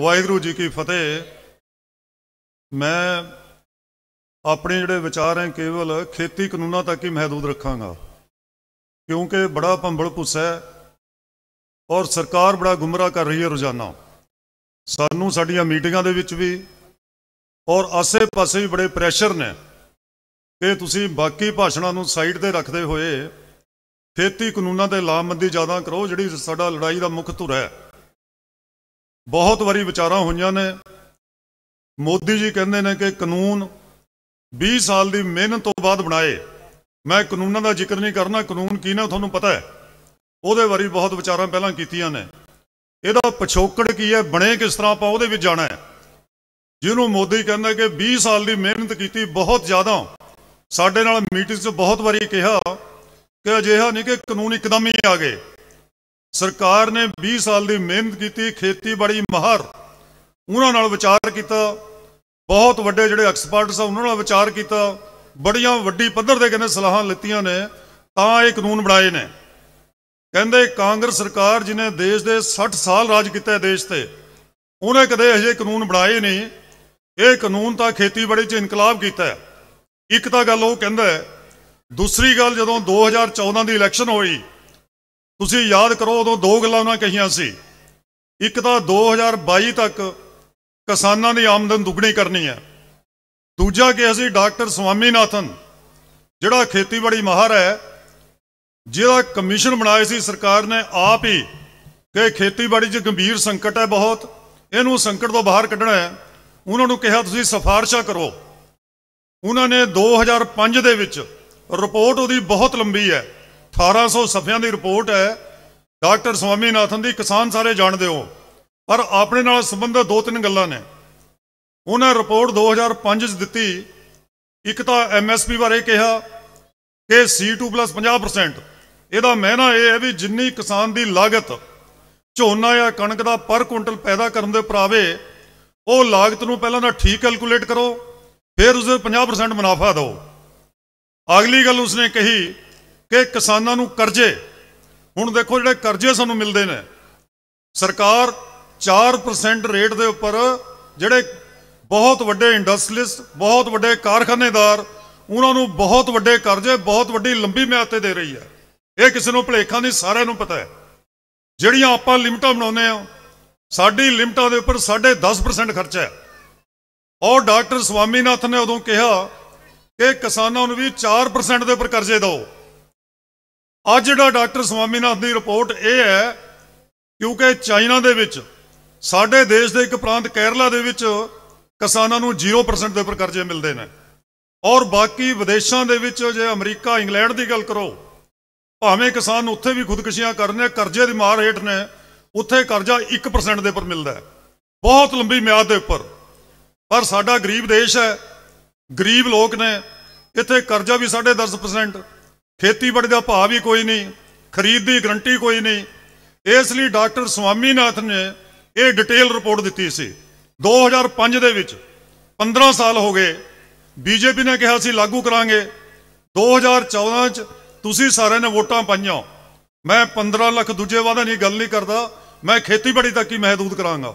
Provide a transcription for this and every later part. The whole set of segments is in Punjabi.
ਵਾਹਿਗੁਰੂ ਜੀ ਕੀ ਫਤਿਹ ਮੈਂ ਆਪਣੇ ਜਿਹੜੇ ਵਿਚਾਰ ਹੈ ਕੇਵਲ ਖੇਤੀ ਕਾਨੂੰਨਾਂ ਤੱਕ ਹੀ ਮਹਦੂਦ ਰੱਖਾਂਗਾ ਕਿਉਂਕਿ ਬੜਾ ਭੰਬਲ ਪੁੱਸਾ ਹੈ ਔਰ ਸਰਕਾਰ ਬੜਾ ਗੁੰਮਰਾਹ ਕਰ ਰਹੀ ਹੈ ਰੋਜ਼ਾਨਾ ਸਾਨੂੰ ਸਾਡੀਆਂ ਮੀਟਿੰਗਾਂ ਦੇ ਵਿੱਚ ਵੀ ਔਰ ਆਸੇ-ਪਾਸੇ ਵੀ ਬੜੇ ਪ੍ਰੈਸ਼ਰ ਨੇ ਕਿ ਤੁਸੀਂ ਬਾਕੀ ਭਾਸ਼ਣਾਂ ਨੂੰ ਸਾਈਡ ਤੇ ਰੱਖਦੇ ਹੋਏ ਖੇਤੀ ਕਾਨੂੰਨਾਂ ਦੇ ਲਾਮਬੰਦੀ ਜ਼ਿਆਦਾ ਕਰੋ ਜਿਹੜੀ ਸਾਡਾ ਲੜਾਈ ਦਾ ਮੁੱਖ ਧੁਰਾ ਹੈ ਬਹੁਤ ਵਾਰੀ ਵਿਚਾਰਾਂ ਹੋਈਆਂ ਨੇ ਮੋਦੀ ਜੀ ਕਹਿੰਦੇ ਨੇ ਕਿ ਕਾਨੂੰਨ 20 ਸਾਲ ਦੀ ਮਿਹਨਤ ਤੋਂ ਬਾਅਦ ਬਣਾਏ ਮੈਂ ਕਾਨੂੰਨਾਂ ਦਾ ਜ਼ਿਕਰ ਨਹੀਂ ਕਰਨਾ ਕਾਨੂੰਨ ਕੀ ਨੇ ਤੁਹਾਨੂੰ ਪਤਾ ਹੈ ਉਹਦੇ ਵਾਰੀ ਬਹੁਤ ਵਿਚਾਰਾਂ ਪਹਿਲਾਂ ਕੀਤੀਆਂ ਨੇ ਇਹਦਾ ਪਛੋਕੜ ਕੀ ਹੈ ਬਣੇ ਕਿਸ ਤਰ੍ਹਾਂ ਆਪਾਂ ਉਹਦੇ ਵਿੱਚ ਜਾਣਾ ਹੈ ਜਿਹਨੂੰ ਮੋਦੀ ਕਹਿੰਦਾ ਕਿ 20 ਸਾਲ ਦੀ ਮਿਹਨਤ ਕੀਤੀ ਬਹੁਤ ਜ਼ਿਆਦਾ ਸਾਡੇ ਨਾਲ ਮੀਟਿੰਗ 'ਚ ਬਹੁਤ ਵਾਰੀ ਕਿਹਾ ਕਿ ਅਜਿਹਾ ਨਹੀਂ ਕਿ ਕਾਨੂੰਨ ਇੱਕਦਮ ਹੀ ਆ ਗਏ ਸਰਕਾਰ ਨੇ 20 ਸਾਲ ਦੀ ਮਿਹਨਤ ਕੀਤੀ ਖੇਤੀਬਾੜੀ ਮਹਰ ਉਹਨਾਂ ਨਾਲ ਵਿਚਾਰ ਕੀਤਾ ਬਹੁਤ ਵੱਡੇ ਜਿਹੜੇ ਐਕਸਪਰਟਸ ਆ ਉਹਨਾਂ ਨਾਲ ਵਿਚਾਰ ਕੀਤਾ ਬੜੀਆਂ ਵੱਡੀ ਪੱਧਰ ਦੇ ਕਹਿੰਦੇ ਸਲਾਹਾਂ ਲਿੱਤੀਆਂ ਨੇ ਤਾਂ ਇਹ ਕਾਨੂੰਨ ਬਣਾਏ ਨੇ ਕਹਿੰਦੇ ਕਾਂਗਰਸ ਸਰਕਾਰ ਜਿਨੇ ਦੇਸ਼ ਦੇ 60 ਸਾਲ ਰਾਜ ਕੀਤਾ ਦੇਸ਼ ਤੇ ਉਹਨੇ ਕਦੇ ਅਜੇ ਕਾਨੂੰਨ ਬਣਾਏ ਨਹੀਂ ਇਹ ਕਾਨੂੰਨ ਤਾਂ ਖੇਤੀਬਾੜੀ 'ਚ ਇਨਕਲਾਬ ਕੀਤਾ ਇੱਕ ਤਾਂ ਗੱਲ ਉਹ ਕਹਿੰਦਾ ਦੂਸਰੀ ਗੱਲ ਜਦੋਂ 2014 ਦੀ ਇਲੈਕਸ਼ਨ ਹੋਈ ਤੁਸੀਂ ਯਾਦ ਕਰੋ ਉਦੋਂ ਦੋ ਗੱਲਾਂ ਉਹਨਾਂ ਕਹੀਆਂ ਸੀ ਇੱਕ ਤਾਂ 2022 ਤੱਕ ਕਿਸਾਨਾਂ ਦੀ ਆਮਦਨ ਦੁੱਗਣੀ ਕਰਨੀ ਹੈ ਦੂਜਾ ਕਿ ਅਸੀਂ ਡਾਕਟਰ ਨਾਥਨ ਜਿਹੜਾ ਖੇਤੀਬਾੜੀ ਮਾਹਰ ਹੈ ਜਿਹੜਾ ਕਮਿਸ਼ਨ ਬਣਾਇਆ ਸੀ ਸਰਕਾਰ ਨੇ ਆਪ ਹੀ ਕਿ ਖੇਤੀਬਾੜੀ 'ਚ ਗੰਭੀਰ ਸੰਕਟ ਹੈ ਬਹੁਤ ਇਹਨੂੰ ਸੰਕਟ ਤੋਂ ਬਾਹਰ ਕੱਢਣਾ ਹੈ ਉਹਨਾਂ ਨੂੰ ਕਿਹਾ ਤੁਸੀਂ ਸਫਾਰਸ਼ਾ ਕਰੋ ਉਹਨਾਂ ਨੇ 2005 ਦੇ ਵਿੱਚ ਰਿਪੋਰਟ ਉਹਦੀ ਬਹੁਤ ਲੰਬੀ ਹੈ 1800 ਸਫ਼ਿਆਂ ਦੀ ਰਿਪੋਰਟ ਹੈ ਡਾਕਟਰ ਨਾਥਨ ਦੀ ਕਿਸਾਨ ਸਾਰੇ ਜਾਣਦੇ ਹੋ ਪਰ ਆਪਣੇ ਨਾਲ ਸੰਬੰਧ ਦੋ ਤਿੰਨ ਗੱਲਾਂ ਨੇ ਉਹਨਾਂ ਰਿਪੋਰਟ 2005 ਚ ਦਿੱਤੀ ਇੱਕ ਤਾਂ ਐਮਐਸਪੀ ਬਾਰੇ ਕਿਹਾ ਕਿ C2 50% ਇਹਦਾ ਮਹਿਨਾ ਇਹ ਹੈ ਵੀ ਜਿੰਨੀ ਕਿਸਾਨ ਦੀ ਲਾਗਤ ਝੋਨਾ ਜਾਂ ਕਣਕ ਦਾ ਪਰ ਕੁਇੰਟਲ ਪੈਦਾ ਕਰਨ ਦੇ ਪਰਾਵੇ ਉਹ ਲਾਗਤ ਨੂੰ ਪਹਿਲਾਂ ਤਾਂ ਠੀਕ ਕੈਲਕੂਲੇਟ ਕਰੋ ਫਿਰ ਉਸਦੇ 50% ਮੁਨਾਫਾ ਦਿਓ ਅਗਲੀ ਗੱਲ ਉਸਨੇ ਕਹੀ ਕਿ ਕਿਸਾਨਾਂ ਨੂੰ ਕਰਜ਼ੇ ਹੁਣ ਦੇਖੋ ਜਿਹੜੇ ਕਰਜ਼ੇ ਸਾਨੂੰ ਮਿਲਦੇ ਨੇ ਸਰਕਾਰ 4% ਰੇਟ ਦੇ ਉੱਪਰ ਜਿਹੜੇ ਬਹੁਤ ਵੱਡੇ ਇੰਡਸਟਰੀਲਿਸਟ ਬਹੁਤ ਵੱਡੇ ਕਾਰਖਾਨੇਦਾਰ ਉਹਨਾਂ ਨੂੰ ਬਹੁਤ ਵੱਡੇ ਕਰਜ਼ੇ ਬਹੁਤ ਵੱਡੀ ਲੰਬੀ ਮਿਆਦ ਤੇ ਦੇ ਰਹੀ ਹੈ ਇਹ ਕਿਸੇ ਨੂੰ ਭਲੇਖਾ ਨਹੀਂ ਸਾਰਿਆਂ ਨੂੰ ਪਤਾ ਹੈ ਜਿਹੜੀਆਂ ਆਪਾਂ ਲਿਮਟਾਂ ਬਣਾਉਂਦੇ ਆ ਸਾਡੀ ਲਿਮਟਾਂ ਦੇ ਉੱਪਰ 10.5% ਖਰਚਾ ਹੈ ਔਰ ਡਾਕਟਰ ਸਵਾਮੀਨਾਥਨ ਨੇ ਉਦੋਂ ਕਿਹਾ ਕਿ ਕਿਸਾਨਾਂ ਨੂੰ ਵੀ 4% ਦੇ ਉੱਪਰ ਕਰਜ਼ੇ ਦਿਓ ਅੱਜ ਜਿਹੜਾ ਡਾਕਟਰ ਸਵਾਮੀਨਾਥ ਦੀ ਰਿਪੋਰਟ ਇਹ ਹੈ ਕਿਉਂਕਿ ਚਾਈਨਾ ਦੇ ਵਿੱਚ ਸਾਡੇ ਦੇਸ਼ ਦੇ ਇੱਕ ਪ੍ਰਾਂਤ ਕੇਰਲਾ ਦੇ ਵਿੱਚ ਕਿਸਾਨਾਂ ਨੂੰ 0% ਦੇ ਉੱਪਰ ਕਰਜ਼ੇ ਮਿਲਦੇ ਨੇ ਔਰ ਬਾਕੀ ਵਿਦੇਸ਼ਾਂ ਦੇ ਵਿੱਚ ਜੇ ਅਮਰੀਕਾ ਇੰਗਲੈਂਡ ਦੀ ਗੱਲ ਕਰੋ ਭਾਵੇਂ ਕਿਸਾਨ ਉੱਥੇ ਵੀ ਖੁਦਕਸ਼ੀਆਂ ਕਰਨੇ ਕਰਜ਼ੇ ਦੀ ਮਾਰ ਹੇਠ ਨੇ ਉੱਥੇ ਕਰਜ਼ਾ 1% ਦੇ ਉੱਪਰ ਮਿਲਦਾ ਹੈ ਬਹੁਤ ਲੰਬੀ ਮਿਆਦ ਦੇ ਉੱਪਰ ਪਰ ਸਾਡਾ ਗਰੀਬ ਦੇਸ਼ ਹੈ ਗਰੀਬ ਲੋਕ ਨੇ ਇੱਥੇ ਕਰਜ਼ਾ ਵੀ 10.5% ਖੇਤੀਬਾੜੀ ਦਾ ਭਾਅ ਵੀ ਕੋਈ ਨਹੀਂ ਖਰੀਦ ਦੀ ਗਰੰਟੀ ਕੋਈ ਨਹੀਂ ਇਸ ਲਈ ਡਾਕਟਰ ਸੁਆਮੀਨਾਥ ਨੇ ਇਹ ਡਿਟੇਲ ਰਿਪੋਰਟ ਦਿੱਤੀ ਸੀ 2005 ਦੇ ਵਿੱਚ 15 ਸਾਲ ਹੋ ਗਏ ਬੀਜੇਪੀ ਨੇ ਕਿਹਾ ਸੀ ਲਾਗੂ ਕਰਾਂਗੇ 2014 ਚ ਤੁਸੀਂ ਸਾਰਿਆਂ ਨੇ ਵੋਟਾਂ ਪਾਈਆਂ ਮੈਂ 15 ਲੱਖ ਦੂਜੇ ਵਾਦਾ ਨਹੀਂ ਗੱਲ ਨਹੀਂ ਕਰਦਾ ਮੈਂ ਖੇਤੀਬਾੜੀ ਤੱਕ ਹੀ ਮਹਦੂਦ ਕਰਾਂਗਾ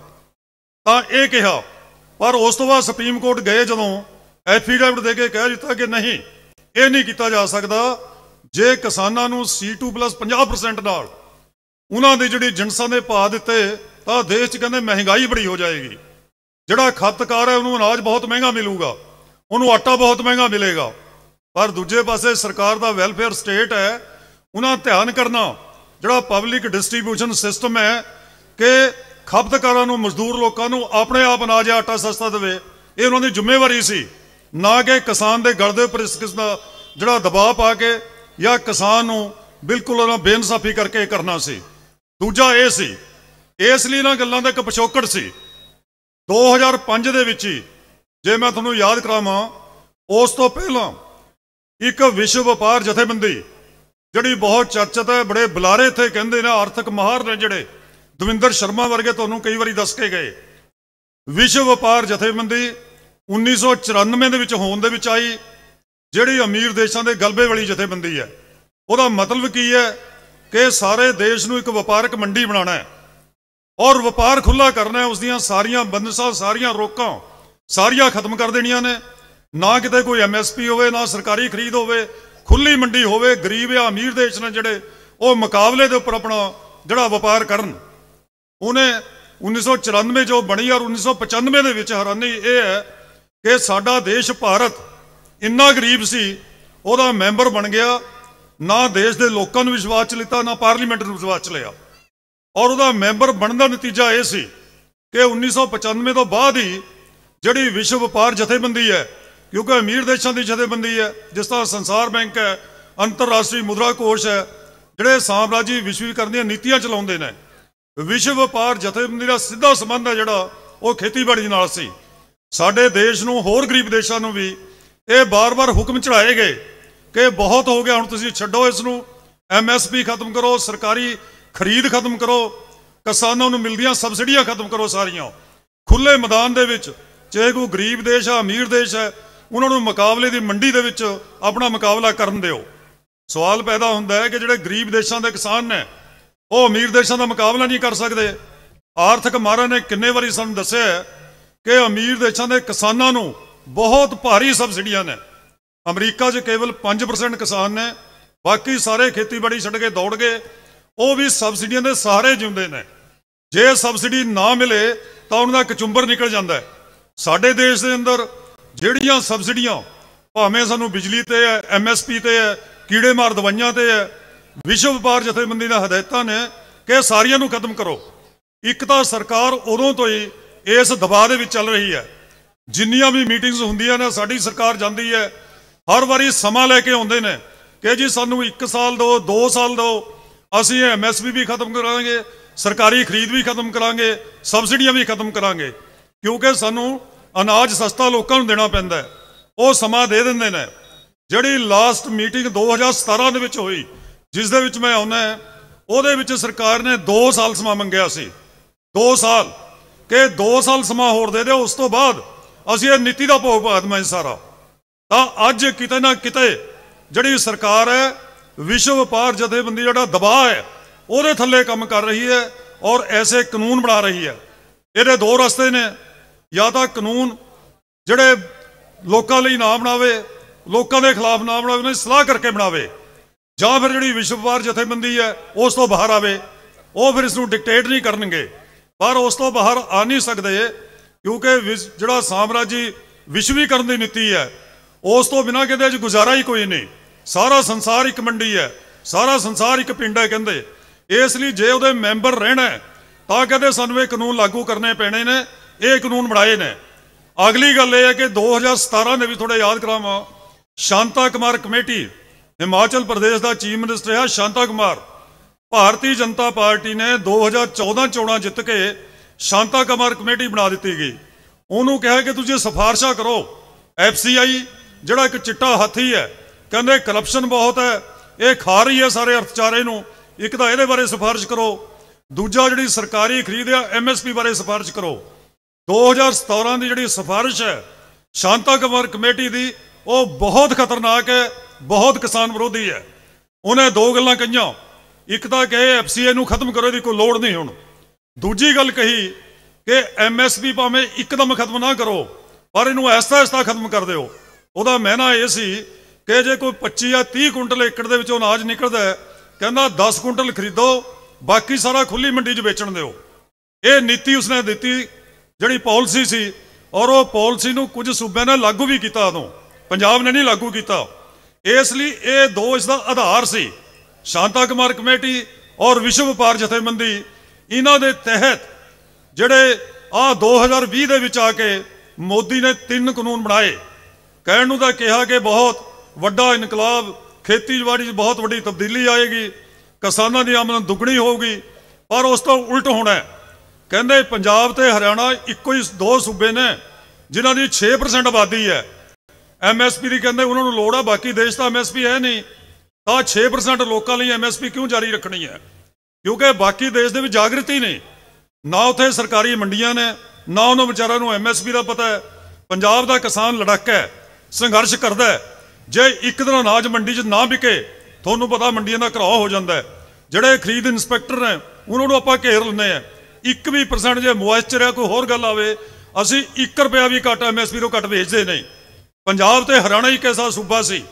ਤਾਂ ਇਹ ਕਿਹਾ ਪਰ ਉਸ ਤੋਂ ਬਾਅਦ ਸੁਪਰੀਮ ਕੋਰਟ ਗਏ ਜਦੋਂ ਐਫੀਡੈਵਿਟ ਦੇ ਕੇ ਕਹਿ ਦਿੱਤਾ ਕਿ ਨਹੀਂ ਇਹ ਨਹੀਂ ਕੀਤਾ ਜਾ ਸਕਦਾ ਜੇ ਕਿਸਾਨਾਂ ਨੂੰ C2+ 50% ਨਾਲ ਉਹਨਾਂ ਦੇ ਜਿਹੜੇ ਜਿੰਸਾਂ ਦੇ ਭਾਅ ਦਿੱਤੇ ਤਾਂ ਦੇਸ਼ 'ਚ ਕਹਿੰਦੇ ਮਹਿੰਗਾਈ ਬੜੀ ਹੋ ਜਾਏਗੀ ਜਿਹੜਾ ਖਪਤਕਾਰ ਹੈ ਉਹਨੂੰ ਅਨਾਜ ਬਹੁਤ ਮਹਿੰਗਾ ਮਿਲੂਗਾ ਉਹਨੂੰ ਆਟਾ ਬਹੁਤ ਮਹਿੰਗਾ ਮਿਲੇਗਾ ਪਰ ਦੂਜੇ ਪਾਸੇ ਸਰਕਾਰ ਦਾ ਵੈਲਫੇਅਰ ਸਟੇਟ ਹੈ ਉਹਨਾਂ ਧਿਆਨ ਕਰਨਾ ਜਿਹੜਾ ਪਬਲਿਕ ਡਿਸਟ੍ਰੀਬਿਊਸ਼ਨ ਸਿਸਟਮ ਹੈ ਕਿ ਖਪਤਕਾਰਾਂ ਨੂੰ ਮਜ਼ਦੂਰ ਲੋਕਾਂ ਨੂੰ ਆਪਣੇ ਆਪ ਅਨਾਜ ਆਟਾ ਸਸਤਾ ਦੇਵੇ ਇਹ ਉਹਨਾਂ ਦੀ ਜ਼ਿੰਮੇਵਾਰੀ ਸੀ ਨਾ ਕਿ ਕਿਸਾਨ ਦੇ ਗਲ ਦੇ ਉੱਪਰ ਇਸ ਕਿਸਮ ਦਾ ਜਿਹੜਾ ਦਬਾਅ ਪਾ ਕੇ ਜਾਂ ਕਿਸਾਨ ਨੂੰ ਬਿਲਕੁਲ ਉਹਨਾਂ ਬੇਇਨਸਾਫੀ ਕਰਕੇ ਕਰਨਾ ਸੀ ਦੂਜਾ ਇਹ ਸੀ ਇਸ ਲਈ ਨਾ ਗੱਲਾਂ ਦਾ ਇੱਕ ਪਿਛੋਕੜ ਸੀ 2005 ਦੇ ਵਿੱਚ ਹੀ ਜੇ ਮੈਂ ਤੁਹਾਨੂੰ ਯਾਦ ਕਰਾਵਾਂ ਉਸ ਤੋਂ ਪਹਿਲਾਂ ਇੱਕ ਵਿਸ਼ਵ ਵਪਾਰ ਜਥੇਬੰਦੀ ਜਿਹੜੀ ਬਹੁਤ ਚਰਚਿਤ ਹੈ ਬੜੇ ਬੁਲਾਰੇ ਇੱਥੇ ਕਹਿੰਦੇ ਨੇ ਆਰਥਿਕ ਮਾਹਰ ਨੇ ਜਿਹੜੇ ਦਵਿੰਦਰ ਸ਼ਰਮਾ ਵਰਗੇ ਤੁਹਾਨੂੰ ਕਈ ਵਾਰੀ ਦੱਸ ਕੇ ਗਏ ਵਿਸ਼ਵ ਵਪਾਰ ਜਥੇਬੰਦੀ 1994 ਦੇ ਵਿੱਚ ਹੋਣ ਦੇ ਵਿੱਚ ਆਈ ਜਿਹੜੀ ਅਮੀਰ ਦੇਸ਼ਾਂ ਦੇ ਗਲਬੇ ਵਾਲੀ ਜਥੇਬੰਦੀ ਹੈ ਉਹਦਾ ਮਤਲਬ ਕੀ ਹੈ ਕਿ ਸਾਰੇ ਦੇਸ਼ ਨੂੰ ਇੱਕ ਵਪਾਰਕ ਮੰਡੀ ਬਣਾਉਣਾ ਹੈ ਔਰ ਵਪਾਰ ਖੁੱਲਾ ਕਰਨਾ ਹੈ ਉਸ ਦੀਆਂ ਸਾਰੀਆਂ ਬੰਦਸ਼ਾਂ ਸਾਰੀਆਂ ਰੋਕਾਂ ਸਾਰੀਆਂ ਖਤਮ ਕਰ ਦੇਣੀਆਂ ਨੇ ਨਾ ਕਿਤੇ ਕੋਈ ਐਮਐਸਪੀ ਹੋਵੇ ਨਾ ਸਰਕਾਰੀ ਖਰੀਦ ਹੋਵੇ ਖੁੱਲੀ ਮੰਡੀ ਹੋਵੇ ਗਰੀਬ ਜਾਂ ਅਮੀਰ ਦੇਸ਼ ਨਾਲ ਜਿਹੜੇ ਉਹ ਮੁਕਾਬਲੇ ਦੇ ਉੱਪਰ ਆਪਣਾ ਜਿਹੜਾ ਵਪਾਰ ਕਰਨ ਉਹਨੇ 1994 ਜੋ ਬਣੀ ਔਰ 1995 ਦੇ ਵਿੱਚ ਹੈਰਾਨੀ ਇਹ ਹੈ ਕਿ ਸਾਡਾ ਦੇਸ਼ ਭਾਰਤ ਇੰਨਾ ਗਰੀਬ ਸੀ ਉਹਦਾ ਮੈਂਬਰ ਬਣ ਗਿਆ ਨਾ ਦੇਸ਼ ਦੇ ਲੋਕਾਂ ਨੂੰ ਵਿਸ਼ਵਾਸ ਚ ਲਿਤਾ ਨਾ ਪਾਰਲੀਮੈਂਟ ਨੂੰ ਵਿਸ਼ਵਾਸ ਚ ਲਿਆ ਔਰ ਉਹਦਾ ਮੈਂਬਰ ਬਣਨ ਦਾ ਨਤੀਜਾ ਇਹ ਸੀ ਕਿ 1995 ਤੋਂ ਬਾਅਦ ਹੀ ਜਿਹੜੀ ਵਿਸ਼ਵ ਵਪਾਰ ਜਥੇਬੰਦੀ ਹੈ ਕਿਉਂਕਿ ਅਮੀਰ ਦੇਸ਼ਾਂ ਦੀ ਜਥੇਬੰਦੀ ਹੈ ਜਿਸ ਤਰ੍ਹਾਂ ਸੰਸਾਰ ਬੈਂਕ ਹੈ ਅੰਤਰਰਾਸ਼ਟਰੀ ਮੁਦਰਾ ਕੋਸ਼ ਹੈ ਜਿਹੜੇ ਸਾਮਰਾਜੀ ਵਿਸ਼ਵੀਕਰਨ ਦੀਆਂ ਨੀਤੀਆਂ ਚਲਾਉਂਦੇ ਨੇ ਵਿਸ਼ਵ ਵਪਾਰ ਜਥੇਬੰਦੀ ਦਾ ਸਿੱਧਾ ਸੰਬੰਧ ਹੈ ਜਿਹੜਾ ਉਹ ਖੇਤੀਬਾੜੀ ਨਾਲ ਸੀ ਸਾਡੇ ਦੇਸ਼ ਨੂੰ ਹੋਰ ਗਰੀਬ ਦੇਸ਼ਾਂ ਨੂੰ ਵੀ ਇਹ ਬਾਰ-ਬਾਰ ਹੁਕਮ ਚੜਾਏ ਗਏ ਕਿ ਬਹੁਤ ਹੋ ਗਿਆ ਹੁਣ ਤੁਸੀਂ ਛੱਡੋ ਇਸ ਨੂੰ ਐਮਐਸਪੀ ਖਤਮ ਕਰੋ ਸਰਕਾਰੀ ਖਰੀਦ ਖਤਮ ਕਰੋ ਕਿਸਾਨਾਂ ਨੂੰ ਮਿਲਦੀਆਂ ਸਬਸਿਡੀਆਂ ਖਤਮ ਕਰੋ ਸਾਰੀਆਂ ਖੁੱਲੇ ਮੈਦਾਨ ਦੇ ਵਿੱਚ ਚਾਹੇ ਕੋਈ ਗਰੀਬ ਦੇਸ਼ ਆ ਅਮੀਰ ਦੇਸ਼ ਹੈ ਉਹਨਾਂ ਨੂੰ ਮੁਕਾਬਲੇ ਦੀ ਮੰਡੀ ਦੇ ਵਿੱਚ ਆਪਣਾ ਮੁਕਾਬਲਾ ਕਰਨ ਦਿਓ ਸਵਾਲ ਪੈਦਾ ਹੁੰਦਾ ਹੈ ਕਿ ਜਿਹੜੇ ਗਰੀਬ ਦੇਸ਼ਾਂ ਦੇ ਕਿਸਾਨ ਨੇ ਉਹ ਅਮੀਰ ਦੇਸ਼ਾਂ ਦਾ ਮੁਕਾਬਲਾ ਨਹੀਂ ਕਰ ਸਕਦੇ ਆਰਥਿਕ ਮਾਰਾ ਨੇ ਕਿੰਨੇ ਵਾਰੀ ਸਾਨੂੰ ਦੱਸਿਆ ਕਿ ਅਮੀਰ ਦੇਸ਼ਾਂ ਦੇ ਕਿਸਾਨਾਂ ਨੂੰ ਬਹੁਤ ਭਾਰੀ ਸਬਸਿਡੀਆਂ ਨੇ ਅਮਰੀਕਾ 'ਚ ਕੇਵਲ 5% ਕਿਸਾਨ ਨੇ ਬਾਕੀ ਸਾਰੇ ਖੇਤੀਬਾੜੀ ਛੱਡ ਕੇ ਦੌੜ ਗਏ ਉਹ ਵੀ ਸਬਸਿਡੀਆਂ ਦੇ ਸਾਰੇ ਜਿਉਂਦੇ ਨੇ ਜੇ ਸਬਸਿਡੀ ਨਾ ਮਿਲੇ ਤਾਂ ਉਹਨਾਂ ਦਾ ਕਚੁੰਬਰ ਨਿਕਲ ਜਾਂਦਾ ਹੈ ਸਾਡੇ ਦੇਸ਼ ਦੇ ਅੰਦਰ ਜਿਹੜੀਆਂ ਸਬਸਿਡੀਆਂ ਭਾਵੇਂ ਸਾਨੂੰ ਬਿਜਲੀ ਤੇ ਹੈ ਐਮਐਸਪੀ ਤੇ ਹੈ ਕੀੜੇ ਮਾਰ ਦਵਾਈਆਂ ਤੇ ਹੈ ਵਿਸ਼ਵ ਵਪਾਰ ਜਥੇਬੰਦੀ ਦਾ ਹਦਾਇਤਾਂ ਨੇ ਕਿ ਸਾਰੀਆਂ ਨੂੰ ਖਤਮ ਕਰੋ ਇੱਕ ਤਾਂ ਸਰਕਾਰ ਉਦੋਂ ਤੋਂ ਹੀ ਇਸ ਦਬਾਅ ਦੇ ਵਿੱਚ ਚੱਲ ਰਹੀ ਹੈ ਜਿੰਨੀਆਂ ਵੀ ਮੀਟਿੰਗਸ ਹੁੰਦੀਆਂ ਨੇ ਸਾਡੀ ਸਰਕਾਰ ਜਾਂਦੀ ਹੈ ਹਰ ਵਾਰੀ ਸਮਾਂ ਲੈ ਕੇ ਆਉਂਦੇ ਨੇ ਕਿ ਜੀ ਸਾਨੂੰ 1 ਸਾਲ ਦੋ 2 ਸਾਲ ਦੋ ਅਸੀਂ ਐਮਐਸਪੀ ਵੀ ਖਤਮ ਕਰਾਂਗੇ ਸਰਕਾਰੀ ਖਰੀਦ ਵੀ ਖਤਮ ਕਰਾਂਗੇ ਸਬਸਿਡੀਆਂ ਵੀ ਖਤਮ ਕਰਾਂਗੇ ਕਿਉਂਕਿ ਸਾਨੂੰ ਅਨਾਜ ਸਸਤਾ ਲੋਕਾਂ ਨੂੰ ਦੇਣਾ ਪੈਂਦਾ ਉਹ ਸਮਾਂ ਦੇ ਦਿੰਦੇ ਨੇ ਜਿਹੜੀ ਲਾਸਟ ਮੀਟਿੰਗ 2017 ਦੇ ਵਿੱਚ ਹੋਈ ਜਿਸ ਦੇ ਵਿੱਚ ਮੈਂ ਆਉਣਾ ਉਹਦੇ ਵਿੱਚ ਸਰਕਾਰ ਨੇ 2 ਸਾਲ ਸਮਾਂ ਮੰਗਿਆ ਸੀ 2 ਸਾਲ ਕਿ 2 ਸਾਲ ਸਮਾਂ ਹੋਰ ਦੇ ਦਿਓ ਉਸ ਤੋਂ ਬਾਅਦ ਅਸੀਂ ਇਹ ਨੀਤੀ ਦਾ ਭੋਗ ਭਾਗਦਮਾ ਹੈ ਸਾਰਾ ਤਾਂ ਅੱਜ ਕਿਤੇ ਨਾ ਕਿਤੇ ਜਿਹੜੀ ਸਰਕਾਰ ਹੈ ਵਿਸ਼ਵ ਵਪਾਰ ਜਥੇਬੰਦੀ ਜਿਹੜਾ ਦਬਾਅ ਹੈ ਉਹਦੇ ਥੱਲੇ ਕੰਮ ਕਰ ਰਹੀ ਹੈ ਔਰ ਐਸੇ ਕਾਨੂੰਨ ਬਣਾ ਰਹੀ ਹੈ ਇਹਦੇ ਦੋ ਰਸਤੇ ਨੇ ਜਾਂ ਤਾਂ ਕਾਨੂੰਨ ਜਿਹੜੇ ਲੋਕਾਂ ਲਈ ਨਾ ਬਣਾਵੇ ਲੋਕਾਂ ਦੇ ਖਿਲਾਫ ਨਾ ਬਣਾਵੇ ਉਹਨਾਂ ਸਲਾਹ ਕਰਕੇ ਬਣਾਵੇ ਜਾਂ ਫਿਰ ਜਿਹੜੀ ਵਿਸ਼ਵ ਵਪਾਰ ਜਥੇਬੰਦੀ ਹੈ ਉਸ ਤੋਂ ਬਾਹਰ ਆਵੇ ਉਹ ਫਿਰ ਇਸ ਨੂੰ ਡਿਕਟੇਟ ਨਹੀਂ ਕਰਨਗੇ ਪਰ ਉਸ ਤੋਂ ਬਾਹਰ ਆ ਨਹੀਂ ਸਕਦੇ ਕਿਉਂਕਿ ਜਿਹੜਾ ਸਾਮਰਾਜੀ ਵਿਸ਼ਵੀਕਰਨ ਦੀ ਨੀਤੀ ਹੈ ਉਸ ਤੋਂ ਬਿਨਾ ਕਹਿੰਦੇ ਅਜ ਗੁਜ਼ਾਰਾ ਹੀ ਕੋਈ ਨਹੀਂ ਸਾਰਾ ਸੰਸਾਰ ਇੱਕ ਮੰਡੀ ਹੈ ਸਾਰਾ ਸੰਸਾਰ ਇੱਕ ਪਿੰਡ ਹੈ ਕਹਿੰਦੇ ਇਸ ਲਈ ਜੇ ਉਹਦੇ ਮੈਂਬਰ ਰਹਿਣਾ ਤਾਂ ਕਹਿੰਦੇ ਸਾਨੂੰ ਇਹ ਕਾਨੂੰਨ ਲਾਗੂ ਕਰਨੇ ਪੈਣੇ ਨੇ ਇਹ ਕਾਨੂੰਨ ਬਣਾਏ ਨੇ ਅਗਲੀ ਗੱਲ ਇਹ ਹੈ ਕਿ 2017 ਨੇ ਵੀ ਥੋੜਾ ਯਾਦ ਕਰਾਵਾਂ ਸ਼ਾਂਤਾ ਕੁਮਾਰ ਕਮੇਟੀ ਹਿਮਾਚਲ ਪ੍ਰਦੇਸ਼ ਦਾ ਚੀਫ ਮਿਨਿਸਟਰ ਹੈ ਸ਼ਾਂਤਾ ਕੁਮਾਰ ਭਾਰਤੀ ਜਨਤਾ ਪਾਰਟੀ ਨੇ 2014 ਚੋਣਾਂ ਜਿੱਤ ਕੇ ਸ਼ਾਂਤਾ ਕਮਰ ਕਮੇਟੀ ਬਣਾ ਦਿੱਤੀ ਗਈ ਉਹਨੂੰ ਕਿਹਾ ਕਿ ਤੁਸੀਂ ਸਫਾਰਸ਼ਾ ਕਰੋ ਐਫਸੀਆਈ ਜਿਹੜਾ ਇੱਕ ਚਿੱਟਾ ਹਾਥੀ ਹੈ ਕਹਿੰਦੇ ਕਰਪਸ਼ਨ ਬਹੁਤ ਹੈ ਇਹ ਖਾ ਰਹੀ ਹੈ ਸਾਰੇ ਅਰਥਚਾਰੇ ਨੂੰ ਇੱਕ ਤਾਂ ਇਹਦੇ ਬਾਰੇ ਸਿਫਾਰਿਸ਼ ਕਰੋ ਦੂਜਾ ਜਿਹੜੀ ਸਰਕਾਰੀ ਖਰੀਦ ਆ ਐਮਐਸਪੀ ਬਾਰੇ ਸਿਫਾਰਿਸ਼ ਕਰੋ 2017 ਦੀ ਜਿਹੜੀ ਸਿਫਾਰਿਸ਼ ਹੈ ਸ਼ਾਂਤਾ ਕਮਰ ਕਮੇਟੀ ਦੀ ਉਹ ਬਹੁਤ ਖਤਰਨਾਕ ਹੈ ਬਹੁਤ ਕਿਸਾਨ ਵਿਰੋਧੀ ਹੈ ਉਹਨੇ ਦੋ ਗੱਲਾਂ ਕਹੀਆਂ ਇੱਕ ਤਾਂ ਕਿ ਐਫਸੀਏ ਨੂੰ ਖਤਮ ਕਰੋ ਦੀ ਕੋਈ ਲੋੜ ਨਹੀਂ ਹੁਣ ਦੂਜੀ ਗੱਲ ਕਹੀ ਕਿ ਐਮਐਸਪੀ ਭਾਵੇਂ ਇੱਕਦਮ ਖਤਮ ਨਾ ਕਰੋ ਪਰ ਇਹਨੂੰ ਐਸਾ ਐਸਾ ਖਤਮ ਕਰ ਦਿਓ ਉਹਦਾ ਮਹਿਨਾ ਇਹ ਸੀ ਕਿ ਜੇ ਕੋਈ 25 ਜਾਂ 30 ਕੁਇੰਟਲ ਏਕੜ ਦੇ ਵਿੱਚੋਂ ਅਨਾਜ ਨਿਕਲਦਾ ਹੈ ਕਹਿੰਦਾ 10 ਕੁਇੰਟਲ ਖਰੀਦੋ ਬਾਕੀ ਸਾਰਾ ਖੁੱਲੀ ਮੰਡੀ 'ਚ ਵੇਚਣ ਦਿਓ ਇਹ ਨੀਤੀ ਉਸਨੇ ਦਿੱਤੀ ਜਿਹੜੀ ਪਾਲਿਸੀ ਸੀ ਔਰ ਉਹ ਪਾਲਿਸੀ ਨੂੰ ਕੁਝ ਸੂਬਿਆਂ ਨੇ ਲਾਗੂ ਵੀ ਕੀਤਾ ਉਦੋਂ ਪੰਜਾਬ ਨੇ ਨਹੀਂ ਲਾਗੂ ਕੀਤਾ ਇਸ ਲਈ ਇਹ ਦੋ ਇਸ ਦਾ ਆਧਾਰ ਸੀ ਸ਼ਾਂਤਾ ਕੁਮਾਰ ਕਮੇਟੀ ਔਰ ਵਿਸ਼ਵ ਵਪਾਰ ਜਥੇਬੰਦੀ ਇਹਨਾਂ ਦੇ ਤਹਿਤ ਜਿਹੜੇ ਆ 2020 ਦੇ ਵਿੱਚ ਆ ਕੇ ਮੋਦੀ ਨੇ ਤਿੰਨ ਕਾਨੂੰਨ ਬਣਾਏ ਕਹਿਣ ਨੂੰ ਤਾਂ ਕਿਹਾ ਕਿ ਬਹੁਤ ਵੱਡਾ ਇਨਕਲਾਬ ਖੇਤੀਬਾੜੀ 'ਚ ਬਹੁਤ ਵੱਡੀ ਤਬਦੀਲੀ ਆਏਗੀ ਕਿਸਾਨਾਂ ਦੀ ਆਮਦਨ ਦੁੱਗਣੀ ਹੋਊਗੀ ਪਰ ਉਸ ਤੋਂ ਉਲਟ ਹੋਣਾ ਹੈ ਕਹਿੰਦੇ ਪੰਜਾਬ ਤੇ ਹਰਿਆਣਾ ਇੱਕੋ ਹੀ ਦੋ ਸੂਬੇ ਨੇ ਜਿਨ੍ਹਾਂ ਦੀ 6% ਆਬਾਦੀ ਹੈ ਐਮਐਸਪੀ ਦੀ ਕਹਿੰਦੇ ਉਹਨਾਂ ਨੂੰ ਲੋੜ ਆ ਬਾਕੀ ਦੇਸ਼ ਦਾ ਐਮਐਸਪੀ ਹੈ ਨਹੀਂ ਤਾਂ 6% ਲੋਕਾਂ ਲਈ ਐਮਐਸਪੀ ਕਿਉਂ ਜਾਰੀ ਰੱਖਣੀ ਹੈ ਕਿਉਂਕਿ ਬਾਕੀ ਦੇਸ਼ ਦੇ ਵਿੱਚ ਜਾਗਰਤੀ ਨਹੀਂ ਨਾ ਉੱਥੇ ਸਰਕਾਰੀ ਮੰਡੀਆਂ ਨੇ ਨਾ ਉਹਨਾਂ ਵਿਚਾਰਾਂ ਨੂੰ ਐਮਐਸਪੀ ਦਾ ਪਤਾ ਹੈ ਪੰਜਾਬ ਦਾ ਕਿਸਾਨ ਲੜਾਕਾ ਹੈ ਸੰਘਰਸ਼ ਕਰਦਾ ਹੈ ਜੇ ਇੱਕ ਦਿਨ ਅਨਾਜ ਮੰਡੀ 'ਚ ਨਾ ਵਿਕੇ ਤੁਹਾਨੂੰ ਪਤਾ ਮੰਡੀਆਂ ਦਾ ਘਰਾਓ ਹੋ ਜਾਂਦਾ ਹੈ ਜਿਹੜੇ ਖਰੀਦ ਇਨਸਪੈਕਟਰ ਨੇ ਉਹਨਾਂ ਨੂੰ ਆਪਾਂ ਘੇਰ ਲੈਂਦੇ ਆ ਇੱਕ ਵੀ ਪਰਸੈਂਟ ਜੇ ਮੋਇਸਚਰ ਹੈ ਕੋਈ ਹੋਰ ਗੱਲ ਆਵੇ ਅਸੀਂ 1 ਰੁਪਿਆ ਵੀ ਘੱਟ ਐਮਐਸਪੀ ਤੋਂ ਘੱਟ ਵੇਚਦੇ ਨਹੀਂ ਪੰਜਾਬ ਤੇ ਹਰਿਆਣਾ ਹੀ ਕਿਹਦਾ ਸੂਬਾ ਸੀ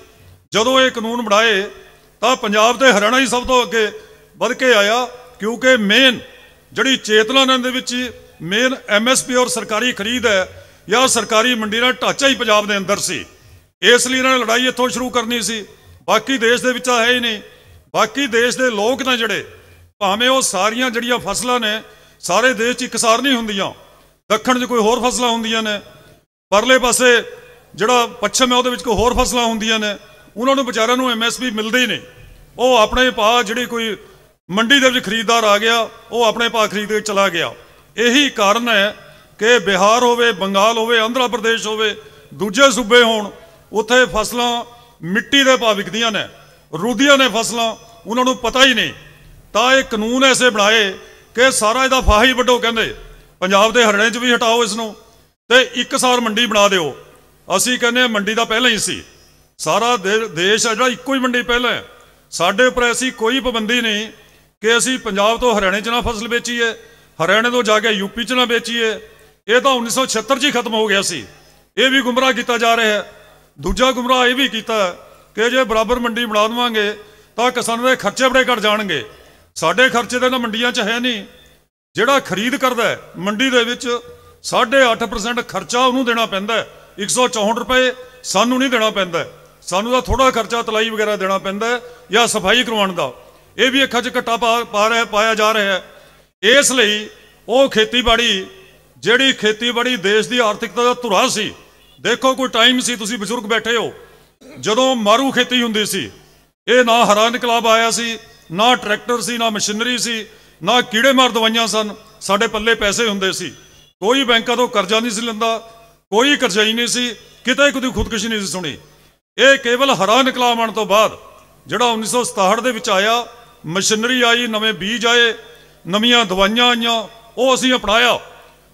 ਜਦੋਂ ਇਹ ਕਾਨੂੰਨ ਬਣਾਏ ਤਾਂ ਪੰਜਾਬ ਤੇ ਹਰਿਆਣਾ ਹੀ ਸਭ ਤੋਂ ਅੱਗੇ ਵੱਧ ਕੇ ਆਇਆ ਕਿਉਂਕਿ ਮੇਨ ਜਿਹੜੀ ਚੇਤਨਾ ਨੰਦ ਦੇ ਵਿੱਚ ਮੇਨ ਐਮਐਸਪੀ ਔਰ ਸਰਕਾਰੀ ਖਰੀਦ ਹੈ ਜਾਂ ਸਰਕਾਰੀ ਮੰਡੀ ਦਾ ਢਾਂਚਾ ਹੀ ਪੰਜਾਬ ਦੇ ਅੰਦਰ ਸੀ ਇਸ ਲਈ ਇਹਨਾਂ ਨੇ ਲੜਾਈ ਇੱਥੋਂ ਸ਼ੁਰੂ ਕਰਨੀ ਸੀ ਬਾਕੀ ਦੇਸ਼ ਦੇ ਵਿੱਚ ਆ ਹੈ ਹੀ ਨਹੀਂ ਬਾਕੀ ਦੇਸ਼ ਦੇ ਲੋਕ ਤਾਂ ਜਿਹੜੇ ਭਾਵੇਂ ਉਹ ਸਾਰੀਆਂ ਜਿਹੜੀਆਂ ਫਸਲਾਂ ਨੇ ਸਾਰੇ ਦੇਸ਼ 'ਚ ਇਕਸਾਰ ਨਹੀਂ ਹੁੰਦੀਆਂ ਦੱਖਣ 'ਚ ਕੋਈ ਹੋਰ ਫਸਲਾਂ ਹੁੰਦੀਆਂ ਨੇ ਪਰਲੇ ਪਾਸੇ ਜਿਹੜਾ ਪੱਛਮ ਹੈ ਉਹਦੇ ਵਿੱਚ ਕੋਈ ਹੋਰ ਫਸਲਾਂ ਹੁੰਦੀਆਂ ਨੇ ਉਹਨਾਂ ਨੂੰ ਵਿਚਾਰਿਆਂ ਨੂੰ ਐਮਐਸਪੀ ਮਿਲਦੀ ਨਹੀਂ ਉਹ ਆਪਣੇ ਪਾ ਜਿਹੜੀ ਕੋਈ ਮੰਡੀ ਦੇ ਵਿੱਚ ਖਰੀਦਦਾਰ ਆ ਗਿਆ ਉਹ ਆਪਣੇ ਭਾਅ ਖਰੀਦ ਕੇ ਚਲਾ ਗਿਆ ਇਹੀ ਕਾਰਨ ਹੈ ਕਿ ਬਿਹਾਰ ਹੋਵੇ ਬੰਗਾਲ ਹੋਵੇ ਆਂਧਰਾ ਪ੍ਰਦੇਸ਼ ਹੋਵੇ ਦੂਜੇ ਸੂਬੇ ਹੋਣ ਉੱਥੇ ਫਸਲਾਂ ਮਿੱਟੀ ਦੇ ਭਾਅ ਵਿਕਦੀਆਂ ਨੇ ਰੂਦੀਆਂ ਨੇ ਫਸਲਾਂ ਉਹਨਾਂ ਨੂੰ ਪਤਾ ਹੀ ਨਹੀਂ ਤਾਂ ਇਹ ਕਾਨੂੰਨ ਐਸੇ ਬਣਾਏ ਕਿ ਸਾਰਾ ਇਹਦਾ ਫਾਹੀ ਵੱਡੋ ਕਹਿੰਦੇ ਪੰਜਾਬ ਦੇ ਹਰਿਆਣੇ 'ਚ ਵੀ ਹਟਾਓ ਇਸ ਨੂੰ ਤੇ ਇੱਕ ਸਾਰ ਮੰਡੀ ਬਣਾ ਦਿਓ ਅਸੀਂ ਕਹਿੰਦੇ ਮੰਡੀ ਦਾ ਪਹਿਲਾਂ ਹੀ ਸੀ ਸਾਰਾ ਦੇਸ਼ ਹੈ ਜਿਹੜਾ ਇੱਕੋ ਹੀ ਮੰਡੀ ਪਹਿਲਾਂ ਸਾਡੇ ਉੱਪਰ ਐਸੀ ਕੋਈ ਪਾਬੰਦੀ ਨਹੀਂ ਕਿ ਅਸੀਂ ਪੰਜਾਬ ਤੋਂ ਹਰਿਆਣੇ 'ਚ ਨਾ ਫਸਲ ਵੇਚੀਏ ਹਰਿਆਣੇ ਤੋਂ ਜਾ ਕੇ ਯੂਪੀ 'ਚ ਨਾ ਵੇਚੀਏ ਇਹ ਤਾਂ 1976 'ਚ ਖਤਮ ਹੋ ਗਿਆ ਸੀ ਇਹ ਵੀ ਗੁੰਮਰਾਹ ਕੀਤਾ ਜਾ ਰਿਹਾ ਹੈ ਦੂਜਾ ਗੁੰਮਰਾਹ ਇਹ ਵੀ ਕੀਤਾ ਕਿ ਜੇ ਬਰਾਬਰ ਮੰਡੀ ਬਣਾ ਦਵਾਂਗੇ ਤਾਂ ਕਿਸਾਨਾਂ ਦੇ ਖਰਚੇ ਬੜੇ ਘਟ ਜਾਣਗੇ ਸਾਡੇ ਖਰਚੇ ਤਾਂ ਨਾ ਮੰਡੀਆਂ 'ਚ ਹੈ ਨਹੀਂ ਜਿਹੜਾ ਖਰੀਦ ਕਰਦਾ ਮੰਡੀ ਦੇ ਵਿੱਚ 8.5% ਖਰਚਾ ਉਹਨੂੰ ਦੇਣਾ ਪੈਂਦਾ 164 ਰੁਪਏ ਸਾਨੂੰ ਨਹੀਂ ਦੇਣਾ ਪੈਂਦਾ ਸਾਨੂੰ ਤਾਂ ਥੋੜਾ ਖਰਚਾ ਤਲਾਈ ਵਗੈਰਾ ਦੇਣਾ ਪੈਂਦਾ ਜਾਂ ਸਫਾਈ ਕਰਵਾਉਣ ਦਾ ਇਹ ਵੀ ਅੱਖਾਂ 'ਚ ਘੱਟਾ ਪਾ ਰਿਹਾ ਪਾਇਆ ਜਾ ਰਿਹਾ ਹੈ ਇਸ ਲਈ ਉਹ ਖੇਤੀਬਾੜੀ ਜਿਹੜੀ ਖੇਤੀਬਾੜੀ ਦੇਸ਼ ਦੀ ਆਰਥਿਕਤਾ ਦਾ ਧੁਰਾ ਸੀ ਦੇਖੋ ਕੋਈ ਟਾਈਮ ਸੀ ਤੁਸੀਂ ਬਜ਼ੁਰਗ ਬੈਠੇ ਹੋ ਜਦੋਂ ਮਾਰੂ ਖੇਤੀ ਹੁੰਦੀ ਸੀ ਇਹ ਨਾ ਹਰਾ ਇਨਕਲਾਬ ਆਇਆ ਸੀ ਨਾ ਟਰੈਕਟਰ ਸੀ ਨਾ ਮਸ਼ੀਨਰੀ ਸੀ ਨਾ ਕੀੜੇ ਮਾਰ ਦਵਾਈਆਂ ਸਨ ਸਾਡੇ ਪੱਲੇ ਪੈਸੇ ਹੁੰਦੇ ਸੀ ਕੋਈ ਬੈਂਕਾਂ ਤੋਂ ਕਰਜ਼ਾ ਨਹੀਂ ਸੀ ਲੈਂਦਾ ਕੋਈ ਕਰਜ਼ਾਈ ਨਹੀਂ ਸੀ ਕਿਤੇ ਕੋਈ ਖੁਦਕੁਸ਼ੀ ਨਹੀਂ ਸੀ ਸੁਣੀ ਇਹ ਕੇਵਲ ਹਰਾ ਇਨਕਲਾਬ ਆਉਣ ਤੋਂ ਬਾਅਦ ਜਿਹੜਾ 1967 ਦੇ ਵਿੱਚ ਆਇਆ ਮਸ਼ੀਨਰੀ ਆਈ ਨਵੇਂ ਬੀਜ ਆਏ ਨਵੀਆਂ ਦਵਾਈਆਂ ਆਈਆਂ ਉਹ ਅਸੀਂ ਅਪਣਾਇਆ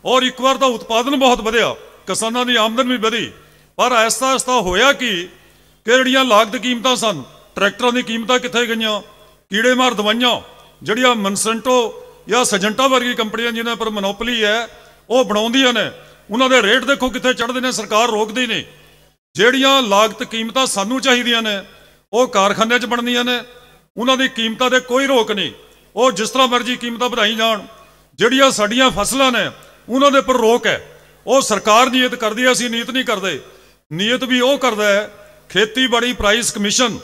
ਔਰ ਇੱਕ ਵਾਰ ਤਾਂ ਉਤਪਾਦਨ ਬਹੁਤ ਵਧਿਆ ਕਿਸਾਨਾਂ ਦੀ ਆਮਦਨ ਵੀ ਵਧੀ ਪਰ ਐਸਾ ਐਸਾ ਹੋਇਆ ਕਿ ਕਿਹੜੀਆਂ ਲਾਗਤ ਕੀਮਤਾਂ ਸਨ ਟਰੈਕਟਰਾਂ ਦੀ ਕੀਮਤਾਂ ਕਿੱਥੇ ਗਈਆਂ ਕੀੜੇ ਮਾਰ ਦਵਾਈਆਂ ਜਿਹੜੀਆਂ ਮਨਸੈਂਟੋ ਜਾਂ ਸਜੰਟਾ ਵਰਗੀ ਕੰਪਨੀਆਂ ਜਿਨ੍ਹਾਂ ਪਰ ਮੋਨੋਪੋਲੀ ਹੈ ਉਹ ਬਣਾਉਂਦੀਆਂ ਨੇ ਉਹਨਾਂ ਦੇ ਰੇਟ ਦੇਖੋ ਕਿੱਥੇ ਚੜਦੇ ਨੇ ਸਰਕਾਰ ਰੋਕਦੀ ਨਹੀਂ ਜਿਹੜੀਆਂ ਲਾਗਤ ਕੀਮਤਾਂ ਸਾਨੂੰ ਚਾਹੀਦੀਆਂ ਨੇ ਉਹ ਕਾਰਖਾਨਿਆਂ 'ਚ ਬਣਦੀਆਂ ਨੇ ਉਹਨਾਂ ਦੀ ਕੀਮਤਾਂ ਤੇ ਕੋਈ ਰੋਕ ਨਹੀਂ ਉਹ ਜਿਸ ਤਰ੍ਹਾਂ ਮਰਜ਼ੀ ਕੀਮਤਾਂ ਵਧਾਈ ਜਾਣ ਜਿਹੜੀਆਂ ਸਾਡੀਆਂ ਫਸਲਾਂ ਨੇ ਉਹਨਾਂ ਦੇ ਉੱਪਰ ਰੋਕ ਹੈ ਉਹ ਸਰਕਾਰ ਨੀਅਤ ਕਰਦੀ ਹੈ ਅਸੀਂ ਨੀਅਤ ਨਹੀਂ ਕਰਦੇ ਨੀਅਤ ਵੀ ਉਹ ਕਰਦਾ ਹੈ ਖੇਤੀਬਾੜੀ ਪ੍ਰਾਈਸ ਕਮਿਸ਼ਨ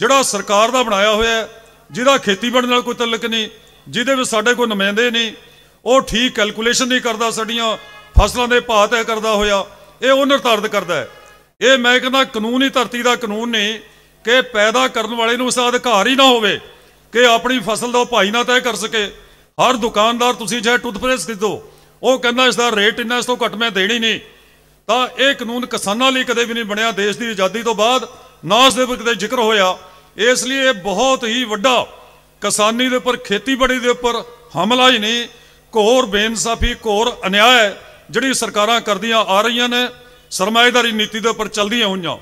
ਜਿਹੜਾ ਸਰਕਾਰ ਦਾ ਬਣਾਇਆ ਹੋਇਆ ਹੈ ਜਿਹਦਾ ਖੇਤੀਬਾੜੀ ਨਾਲ ਕੋਈ ਤਲਕ ਨਹੀਂ ਜਿਹਦੇ ਵਿੱਚ ਸਾਡੇ ਕੋਈ ਨੁਮਾਇੰਦੇ ਨਹੀਂ ਉਹ ਠੀਕ ਕੈਲਕੂਲੇਸ਼ਨ ਨਹੀਂ ਕਰਦਾ ਸਾਡੀਆਂ ਫਸਲਾਂ ਦੇ ਭਾਅ ਤੈਅ ਕਰਦਾ ਹੋਇਆ ਇਹ ਉਹ ਨਿਰਧਾਰਤ ਕਰਦਾ ਹੈ ਇਹ ਮੈਂ ਕਹਿੰਦਾ ਕਾਨੂੰਨੀ ਧਰਤੀ ਦਾ ਕਾਨੂੰਨ ਨਹੀਂ ਕਿ ਪੈਦਾ ਕਰਨ ਵਾਲੇ ਨੂੰ ਉਸ ਦਾ ਅਧਿਕਾਰ ਹੀ ਨਾ ਹੋਵੇ ਕਿ ਆਪਣੀ ਫਸਲ ਦਾ ਭਾਈ ਨਾ ਤੈਅ ਕਰ ਸਕੇ ਹਰ ਦੁਕਾਨਦਾਰ ਤੁਸੀਂ ਜੇ ਟੁੱਟਪਰੇਸ ਦਿੱਦੋ ਉਹ ਕਹਿੰਦਾ ਇਸ ਦਾ ਰੇਟ ਇੰਨਾ ਇਸ ਤੋਂ ਘੱਟ ਮੈਂ ਦੇਣੀ ਨਹੀਂ ਤਾਂ ਇਹ ਕਾਨੂੰਨ ਕਿਸਾਨਾਂ ਲਈ ਕਦੇ ਵੀ ਨਹੀਂ ਬਣਿਆ ਦੇਸ਼ ਦੀ ਆਜ਼ਾਦੀ ਤੋਂ ਬਾਅਦ ਨਾ ਸਿਰਫ ਦੇ ਕਦੇ ਜ਼ਿਕਰ ਹੋਇਆ ਇਸ ਲਈ ਇਹ ਬਹੁਤ ਹੀ ਵੱਡਾ ਕਿਸਾਨੀ ਦੇ ਉੱਪਰ ਖੇਤੀਬਾੜੀ ਦੇ ਉੱਪਰ ਹਮਲਾ ਹੀ ਨਹੀਂ ਘੋਰ ਬੇਇਨਸਾਫੀ ਘੋਰ ਅਨਿਆਇ ਜਿਹੜੀ ਸਰਕਾਰਾਂ ਕਰਦੀਆਂ ਆ ਰਹੀਆਂ ਨੇ ਸਰਮਾਇਦਾਰੀ ਨੀਤੀ ਦੇ ਉੱਪਰ ਚੱਲਦੀਆਂ ਹੋਈਆਂ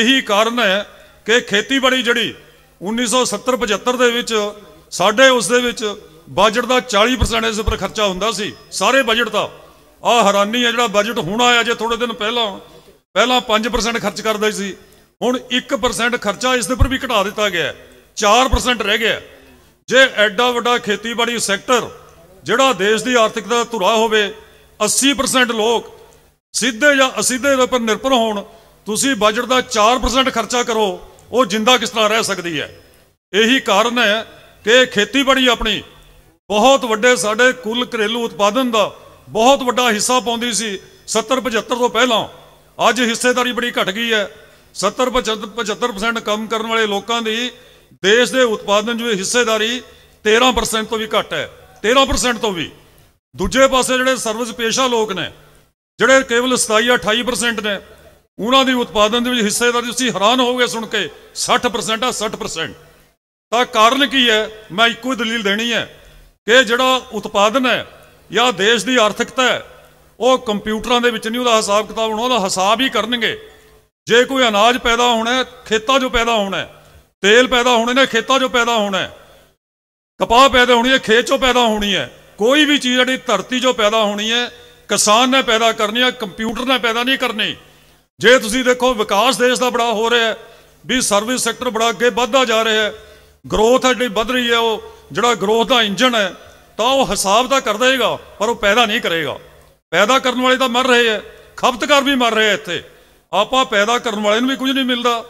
ਇਹੀ ਕਾਰਨ ਹੈ ਕਿ ਖੇਤੀਬਾੜੀ ਜਿਹੜੀ 1970-75 ਦੇ ਵਿੱਚ ਸਾਡੇ ਉਸ ਦੇ ਵਿੱਚ ਬਜਟ ਦਾ 40% ਇਸ ਉੱਪਰ ਖਰਚਾ ਹੁੰਦਾ ਸੀ ਸਾਰੇ ਬਜਟ ਦਾ ਆ ਹੈਰਾਨੀ ਹੈ ਜਿਹੜਾ ਬਜਟ ਹੁਣ ਆਇਆ ਜੇ ਥੋੜੇ ਦਿਨ ਪਹਿਲਾਂ ਪਹਿਲਾਂ 5% ਖਰਚ ਕਰਦਾ ਸੀ ਹੁਣ 1% ਖਰਚਾ ਇਸ ਦੇ ਉੱਪਰ ਵੀ ਘਟਾ ਦਿੱਤਾ ਗਿਆ 4% ਰਹਿ ਗਿਆ ਜੇ ਐਡਾ ਵੱਡਾ ਖੇਤੀਬਾੜੀ ਸੈਕਟਰ ਜਿਹੜਾ ਦੇਸ਼ ਦੀ ਆਰਥਿਕਤਾ ਦਾ ਧੁਰਾ ਹੋਵੇ 80% ਲੋਕ ਸਿੱਧੇ ਜਾਂ ਅਸਿੱਧੇ ਦੇ ਉੱਪਰ ਨਿਰਭਰ ਹੋਣ ਤੁਸੀਂ ਬਜਟ ਦਾ 4% ਖਰਚਾ ਕਰੋ ਉਹ ਜਿੰਦਾ ਕਿਸ ਤਰ੍ਹਾਂ ਰਹਿ ਸਕਦੀ ਹੈ ਇਹੀ ਕਾਰਨ ਹੈ ਕਿ ਖੇਤੀਬਾੜੀ ਆਪਣੀ ਬਹੁਤ ਵੱਡੇ ਸਾਡੇ ਕੁੱਲ ਘਰੇਲੂ ਉਤਪਾਦਨ ਦਾ ਬਹੁਤ ਵੱਡਾ ਹਿੱਸਾ ਪਾਉਂਦੀ ਸੀ 70 75 ਤੋਂ ਪਹਿਲਾਂ ਅੱਜ ਹਿੱਸੇਦਾਰੀ ਬੜੀ ਘਟ ਗਈ ਹੈ 70 75% ਕੰਮ ਕਰਨ ਵਾਲੇ ਲੋਕਾਂ ਦੀ ਦੇਸ਼ ਦੇ ਉਤਪਾਦਨ ਜੋ ਹਿੱਸੇਦਾਰੀ 13% ਤੋਂ ਵੀ ਘੱਟ ਹੈ 13% ਤੋਂ ਵੀ ਦੂਜੇ ਪਾਸੇ ਜਿਹੜੇ ਸਰਵਿਸ ਪੇਸ਼ਾ ਲੋਕ ਨੇ ਜਿਹੜੇ ਕੇਵਲ 27 28% ਨੇ ਉਹਨਾਂ ਦੀ ਉਤਪਾਦਨ ਦੇ ਵਿੱਚ ਹਿੱਸੇਦਾਰੀ ਤੁਸੀਂ ਹੈਰਾਨ ਹੋਗੇ ਸੁਣ ਕੇ 60% ਆ 60% ਤਾਂ ਕਾਰਨ ਕੀ ਹੈ ਮੈਂ ਇੱਕੋ ਹੀ ਦਲੀਲ ਦੇਣੀ ਹੈ ਕਿ ਜਿਹੜਾ ਉਤਪਾਦਨ ਹੈ ਜਾਂ ਦੇਸ਼ ਦੀ ਆਰਥਿਕਤਾ ਹੈ ਉਹ ਕੰਪਿਊਟਰਾਂ ਦੇ ਵਿੱਚ ਨਹੀਂ ਉਹਦਾ ਹਿਸਾਬ ਕਿਤਾਬ ਹੋਣਾ ਉਹਦਾ ਹਿਸਾਬ ਹੀ ਕਰਨਗੇ ਜੇ ਕੋਈ ਅਨਾਜ ਪੈਦਾ ਹੋਣਾ ਹੈ ਖੇਤਾਂ 'ਚੋਂ ਪੈਦਾ ਹੋਣਾ ਹੈ ਤੇਲ ਪੈਦਾ ਹੋਣੇ ਨੇ ਖੇਤਾਂ 'ਚੋਂ ਪੈਦਾ ਹੋਣਾ ਹੈ ਕਪਾਹ ਪੈਦਾ ਹੋਣੀ ਹੈ ਖੇਤ 'ਚੋਂ ਪੈਦਾ ਹੋਣੀ ਹੈ ਕੋਈ ਵੀ ਚੀਜ਼ ਜਿਹੜੀ ਧਰਤੀ 'ਚੋਂ ਪੈਦਾ ਹੋਣੀ ਹੈ ਕਿਸਾਨ ਨੇ ਪੈਦਾ ਕਰਨੀ ਹੈ ਕੰਪਿਊਟਰ ਨੇ ਪੈਦਾ ਨਹੀਂ ਕਰਨੀ ਜੇ ਤੁਸੀਂ ਦੇਖੋ ਵਿਕਾਸ ਦੇਸ਼ ਦਾ ਬੜਾ ਹੋ ਰਿਹਾ ਹੈ ਵੀ ਸਰਵਿਸ ਸੈਕਟਰ ਬੜਾ ਅੱਗੇ ਵੱਧਦਾ ਜਾ ਰਿਹਾ ਹੈ ਗਰੋਥ ਹੈ ਜਿਹੜੀ ਵੱਧ ਰਹੀ ਹੈ ਉਹ ਜਿਹੜਾ ਗਰੋਥ ਦਾ ਇੰਜਨ ਹੈ ਤਾਂ ਉਹ ਹਿਸਾਬ ਤਾਂ ਕਰ ਦੇਗਾ ਪਰ ਉਹ ਪੈਦਾ ਨਹੀਂ ਕਰੇਗਾ ਪੈਦਾ ਕਰਨ ਵਾਲੇ ਤਾਂ ਮਰ ਰਹੇ ਹੈ ਖਪਤਕਾਰ ਵੀ ਮਰ ਰਹੇ ਇੱਥੇ ਆਪਾਂ ਪੈਦਾ ਕਰਨ ਵਾਲੇ ਨੂੰ ਵੀ ਕੁਝ ਨਹੀਂ ਮਿਲਦਾ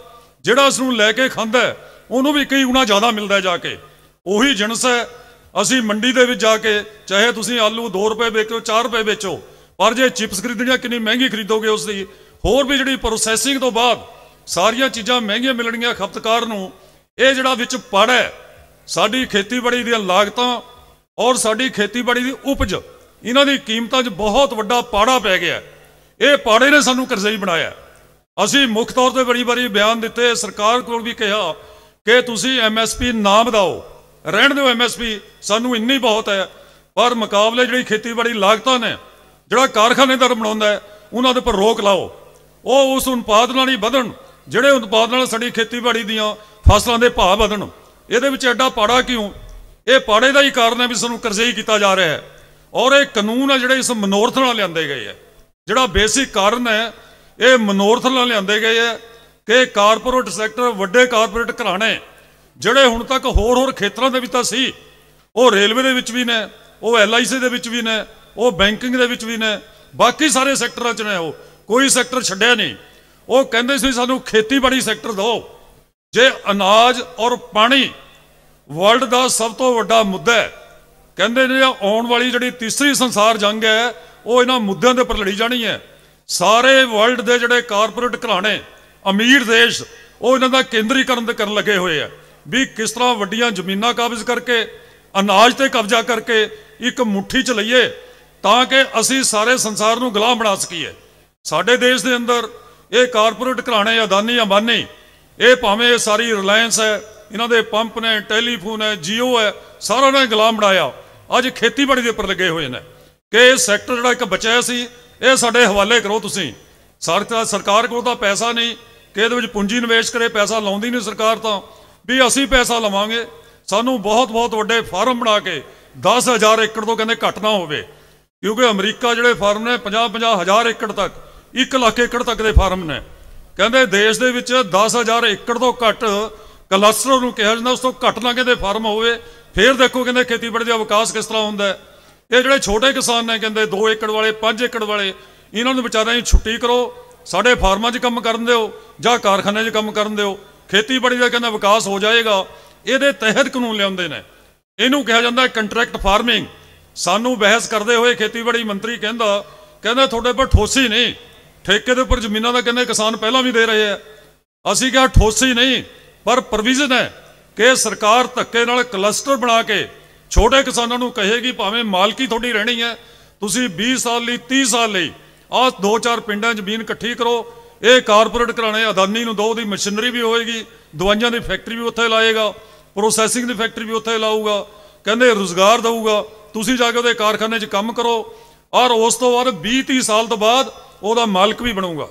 ਜਿਹੜਾ ਉਸ ਨੂੰ ਲੈ ਕੇ ਖਾਂਦਾ ਉਹਨੂੰ ਵੀ ਕਈ ਗੁਣਾ ਜ਼ਿਆਦਾ ਮਿਲਦਾ ਜਾ ਕੇ ਉਹੀ ਜਿਣਸ ਹੈ ਅਸੀਂ ਮੰਡੀ ਦੇ ਵਿੱਚ ਜਾ ਕੇ ਚਾਹੇ ਤੁਸੀਂ ਆਲੂ 2 ਰੁਪਏ ਵੇਚੋ 4 ਰੁਪਏ ਵੇਚੋ ਪਰ ਜੇ ਚਿਪਸ ਖਰੀਦਣੀਆਂ ਕਿੰਨੀ ਮਹਿੰਗੀ ਖਰੀਦੋਗੇ ਉਸ ਦੀ ਹੋਰ ਵੀ ਜਿਹੜੀ ਪ੍ਰੋਸੈਸਿੰਗ ਤੋਂ ਬਾਅਦ ਸਾਰੀਆਂ ਚੀਜ਼ਾਂ ਮਹਿੰਗੀਆਂ ਮਿਲਣਗੀਆਂ ਖਪਤਕਾਰ ਨੂੰ ਇਹ ਜਿਹੜਾ ਵਿੱਚ ਪੜ ਹੈ ਸਾਡੀ ਖੇਤੀਬਾੜੀ ਦੀਆਂ ਲਾਗਤਾਂ ਔਰ ਸਾਡੀ ਖੇਤੀਬਾੜੀ ਦੀ ਉਪਜ ਇਹਨਾਂ ਦੀ ਕੀਮਤਾਂ 'ਚ ਬਹੁਤ ਵੱਡਾ ਪਾੜਾ ਪੈ ਗਿਆ ਇਹ ਪਾੜੇ ਨੇ ਸਾਨੂੰ ਕਰਜ਼ਈ ਬਣਾਇਆ ਅਸੀਂ ਮੁੱਖ ਤੌਰ ਤੇ ਬੜੀ ਬੜੀ ਬਿਆਨ ਦਿੱਤੇ ਸਰਕਾਰ ਕੋਲ ਵੀ ਕਿਹਾ ਕਿ ਤੁਸੀਂ ਐਮਐਸਪੀ ਨਾ ਵਧਾਓ ਰਹਿਣ ਦਿਓ ਐਮਐਸਪੀ ਸਾਨੂੰ ਇੰਨੀ ਬਹੁਤ ਹੈ ਪਰ ਮੁਕਾਬਲੇ ਜਿਹੜੀ ਖੇਤੀਬਾੜੀ ਲਾਗਤਾਂ ਨੇ ਜਿਹੜਾ ਕਾਰਖਾਨੇਦਾਰ ਬਣਾਉਂਦਾ ਹੈ ਉਹਨਾਂ ਦੇ ਉੱਪਰ ਰੋਕ ਲਾਓ ਉਹ ਉਸ ਉਤਪਾਦ ਨਾਲ ਹੀ ਵਧਣ ਜਿਹੜੇ ਉਤਪਾਦ ਨਾਲ ਸਾਡੀ ਖੇਤੀਬਾੜੀ ਦੀਆਂ ਫਸਲਾਂ ਦੇ ਭਾਅ ਵਧਣ ਇਹਦੇ ਵਿੱਚ ਐਡਾ ਪਾੜਾ ਕਿਉਂ ਇਹ ਪਾੜੇ ਦਾ ਹੀ ਕਾਰਨ ਹੈ ਵੀ ਸਾਨੂੰ ਕਰਜ਼ੇ ਹੀ ਕੀਤਾ ਜਾ ਰਿਹਾ ਹੈ ਔਰ ਇਹ ਕਾਨੂੰਨ ਆ ਜਿਹੜੇ ਇਸ ਮਨੋਰਥ ਨਾਲ ਲਿਆਂਦੇ ਗਏ ਹੈ ਜਿਹੜਾ ਬੇਸਿਕ ਕਾਰਨ ਹੈ ਇਹ ਮਨੋਰਥ ਨਾਲ ਲਿਆਂਦੇ ਗਏ ਹੈ ਕਿ ਕਾਰਪੋਰੇਟ ਸੈਕਟਰ ਵੱਡੇ ਕਾਰਪੋਰੇਟ ਘਰਾਣੇ ਜਿਹੜੇ ਹੁਣ ਤੱਕ ਹੋਰ-ਹੋਰ ਖੇਤਰਾਂ ਦੇ ਵਿੱਚ ਤਾਂ ਸੀ ਉਹ ਰੇਲਵੇ ਦੇ ਵਿੱਚ ਵੀ ਨੇ ਉਹ ਐਲਆਈਸੀ ਦੇ ਵਿੱਚ ਵੀ ਨੇ ਉਹ ਬੈਂਕਿੰਗ ਦੇ ਵਿੱਚ ਵੀ ਨੇ ਬਾਕੀ ਸਾਰੇ ਸੈਕਟਰਾਂ 'ਚ ਨੇ ਉਹ ਕੋਈ ਸੈਕਟਰ ਛੱਡਿਆ ਨਹੀਂ ਉਹ ਕਹਿੰਦੇ ਸੀ ਸਾਨੂੰ ਖੇਤੀਬਾੜੀ ਸੈਕਟਰ ਦਿਓ ਜੇ ਅਨਾਜ ਔਰ ਪਾਣੀ ਵਰਲਡ ਦਾ ਸਭ ਤੋਂ ਵੱਡਾ ਮੁੱਦਾ ਹੈ ਕਹਿੰਦੇ ਨੇ ਆਉਣ ਵਾਲੀ ਜਿਹੜੀ ਤੀਸਰੀ ਸੰਸਾਰ ਜੰਗ ਹੈ ਉਹ ਇਹਨਾਂ ਮੁੱਦਿਆਂ ਦੇ ਉੱਪਰ ਲੜੀ ਜਾਣੀ ਹੈ ਸਾਰੇ ਵਰਲਡ ਦੇ ਜਿਹੜੇ ਕਾਰਪੋਰੇਟ ਘਰਾਣੇ ਅਮੀਰ ਦੇਸ਼ ਉਹ ਇਹਨਾਂ ਦਾ ਕੇਂਦਰੀਕਰਨ ਕਰਨ ਲੱਗੇ ਹੋਏ ਆ ਵੀ ਕਿਸ ਤਰ੍ਹਾਂ ਵੱਡੀਆਂ ਜ਼ਮੀਨਾਂ ਕਾਬਜ਼ ਕਰਕੇ ਅਨਾਜ ਤੇ ਕਬਜ਼ਾ ਕਰਕੇ ਇੱਕ ਮੁਠੀ 'ਚ ਲਈਏ ਤਾਂ ਕਿ ਅਸੀਂ ਸਾਰੇ ਸੰਸਾਰ ਨੂੰ ਗੁਲਾਮ ਬਣਾ ਸਕੀਏ ਸਾਡੇ ਦੇਸ਼ ਦੇ ਅੰਦਰ ਇਹ ਕਾਰਪੋਰੇਟ ਘਰਾਣੇ ਅਦਾਨੀ ਅੰਬਾਨੀ ਇਹ ਭਾਵੇਂ ਇਹ ਸਾਰੀ ਰਿਲਾਇੰਸ ਹੈ ਇਹਨਾਂ ਦੇ ਪੰਪ ਨੇ ਟੈਲੀਫੋਨ ਹੈ ਜੀਓ ਹੈ ਸਾਰਾ ਨੇ ਗੁਲਾਮ ਬਣਾਇਆ ਅੱਜ ਖੇਤੀਬਾੜੀ ਦੇ ਉੱਪਰ ਲੱਗੇ ਹੋਏ ਨੇ ਕਿ ਇਹ ਸੈਕਟਰ ਜਿਹੜਾ ਇੱਕ ਬਚਿਆ ਸੀ ਇਹ ਸਾਡੇ ਹਵਾਲੇ ਕਰੋ ਤੁਸੀਂ ਸਰਕਾਰ ਕੋਲ ਤਾਂ ਪੈਸਾ ਨਹੀਂ ਕਿ ਇਹਦੇ ਵਿੱਚ ਪੂੰਜੀ ਨਿਵੇਸ਼ ਕਰੇ ਪੈਸਾ ਲਾਉਂਦੀ ਨਹੀਂ ਸਰਕਾਰ ਤਾਂ ਵੀ ਅਸੀਂ ਪੈਸਾ ਲਵਾਂਗੇ ਸਾਨੂੰ ਬਹੁਤ-ਬਹੁਤ ਵੱਡੇ ਫਾਰਮ ਬਣਾ ਕੇ 10000 ਏਕੜ ਤੋਂ ਕਹਿੰਦੇ ਘੱਟ ਨਾ ਹੋਵੇ ਕਿਉਂਕਿ ਅਮਰੀਕਾ ਜਿਹੜੇ ਫਾਰਮ ਨੇ 50 50000 ਏਕੜ ਤੱਕ 1 ਲੱਖ ਏਕੜ ਤੱਕ ਦੇ ਫਾਰਮ ਨੇ ਕਹਿੰਦੇ ਦੇਸ਼ ਦੇ ਵਿੱਚ 10000 ਏਕੜ ਤੋਂ ਘੱਟ ਕਲਸਟਰ ਨੂੰ ਕਿਹਾ ਜਾਂਦਾ ਉਸ ਤੋਂ ਘੱਟ ਲਾਂਗੇ ਦੇ ਫਾਰਮ ਹੋਵੇ ਫਿਰ ਦੇਖੋ ਕਹਿੰਦੇ ਖੇਤੀਬਾੜੀ ਦਾ ਵਿਕਾਸ ਕਿਸ ਤਰ੍ਹਾਂ ਹੁੰਦਾ ਹੈ ਇਹ ਜਿਹੜੇ ਛੋਟੇ ਕਿਸਾਨ ਨੇ ਕਹਿੰਦੇ 2 ਏਕੜ ਵਾਲੇ 5 ਏਕੜ ਵਾਲੇ ਇਹਨਾਂ ਨੂੰ ਵਿਚਾਰਿਆਂ ਦੀ ਛੁੱਟੀ ਕਰੋ ਸਾਡੇ ਫਾਰਮਾਂ 'ਚ ਕੰਮ ਕਰਨ ਦਿਓ ਜਾਂ ਕਾਰਖਾਨੇ 'ਚ ਕੰਮ ਕਰਨ ਦਿਓ ਖੇਤੀਬਾੜੀ ਦਾ ਕਹਿੰਦਾ ਵਿਕਾਸ ਹੋ ਜਾਏਗਾ ਇਹਦੇ ਤਹਿਤ ਕਾਨੂੰਨ ਲਿਆਉਂਦੇ ਨੇ ਇਹਨੂੰ ਕਿਹਾ ਜਾਂਦਾ ਕੰਟਰੈਕਟ ਫਾਰਮਿੰਗ ਸਾਨੂੰ ਬਹਿਸ ਕਰਦੇ ਹੋਏ ਖੇਤੀਬਾੜੀ ਮੰਤਰੀ ਕਹਿੰਦਾ ਕਹਿੰਦਾ ਤੁਹਾਡੇ ਪਰ ਠੋਸੀ ਨਹੀਂ ਠੇਕੇ ਦੇ ਉੱਪਰ ਜ਼ਮੀਨਾਂ ਦਾ ਕਹਿੰਦੇ ਕਿਸਾਨ ਪਹਿਲਾਂ ਵੀ ਦੇ ਰਹੇ ਆ ਅਸੀਂ ਕਿਹਾ ਠੋਸੀ ਨਹੀਂ ਪਰ ਪ੍ਰੋਵੀਜ਼ਨ ਹੈ ਕਿ ਸਰਕਾਰ ਧੱਕੇ ਨਾਲ ਕਲਸਟਰ ਬਣਾ ਕੇ ਛੋਟੇ ਕਿਸਾਨਾਂ ਨੂੰ ਕਹੇਗੀ ਭਾਵੇਂ ਮਾਲਕੀ ਤੁਹਾਡੀ ਰਹਿਣੀ ਹੈ ਤੁਸੀਂ 20 ਸਾਲ ਲਈ 30 ਸਾਲ ਲਈ ਆਹ 2-4 ਪਿੰਡਾਂ ਜ਼ਮੀਨ ਇਕੱਠੀ ਕਰੋ ਇਹ ਕਾਰਪੋਰੇਟ ਕਰਾਣੇ ਅਦਾਨੀ ਨੂੰ ਦੋ ਦੀ ਮਸ਼ੀਨਰੀ ਵੀ ਹੋਏਗੀ ਦਵਾਈਆਂ ਦੀ ਫੈਕਟਰੀ ਵੀ ਉੱਥੇ ਲਾਏਗਾ ਪ੍ਰੋਸੈਸਿੰਗ ਦੀ ਫੈਕਟਰੀ ਵੀ ਉੱਥੇ ਲਾਊਗਾ ਕਹਿੰਦੇ ਰੋਜ਼ਗਾਰ ਦਊਗਾ ਤੁਸੀਂ ਜਾ ਕੇ ਉਹਦੇ ਕਾਰਖਾਨੇ 'ਚ ਕੰਮ ਕਰੋ ਔਰ ਉਸ ਤੋਂ ਬਾਅਦ 20 30 ਸਾਲ ਤੋਂ ਬਾਅਦ ਉਹਦਾ ਮਾਲਕ ਵੀ ਬਣੂਗਾ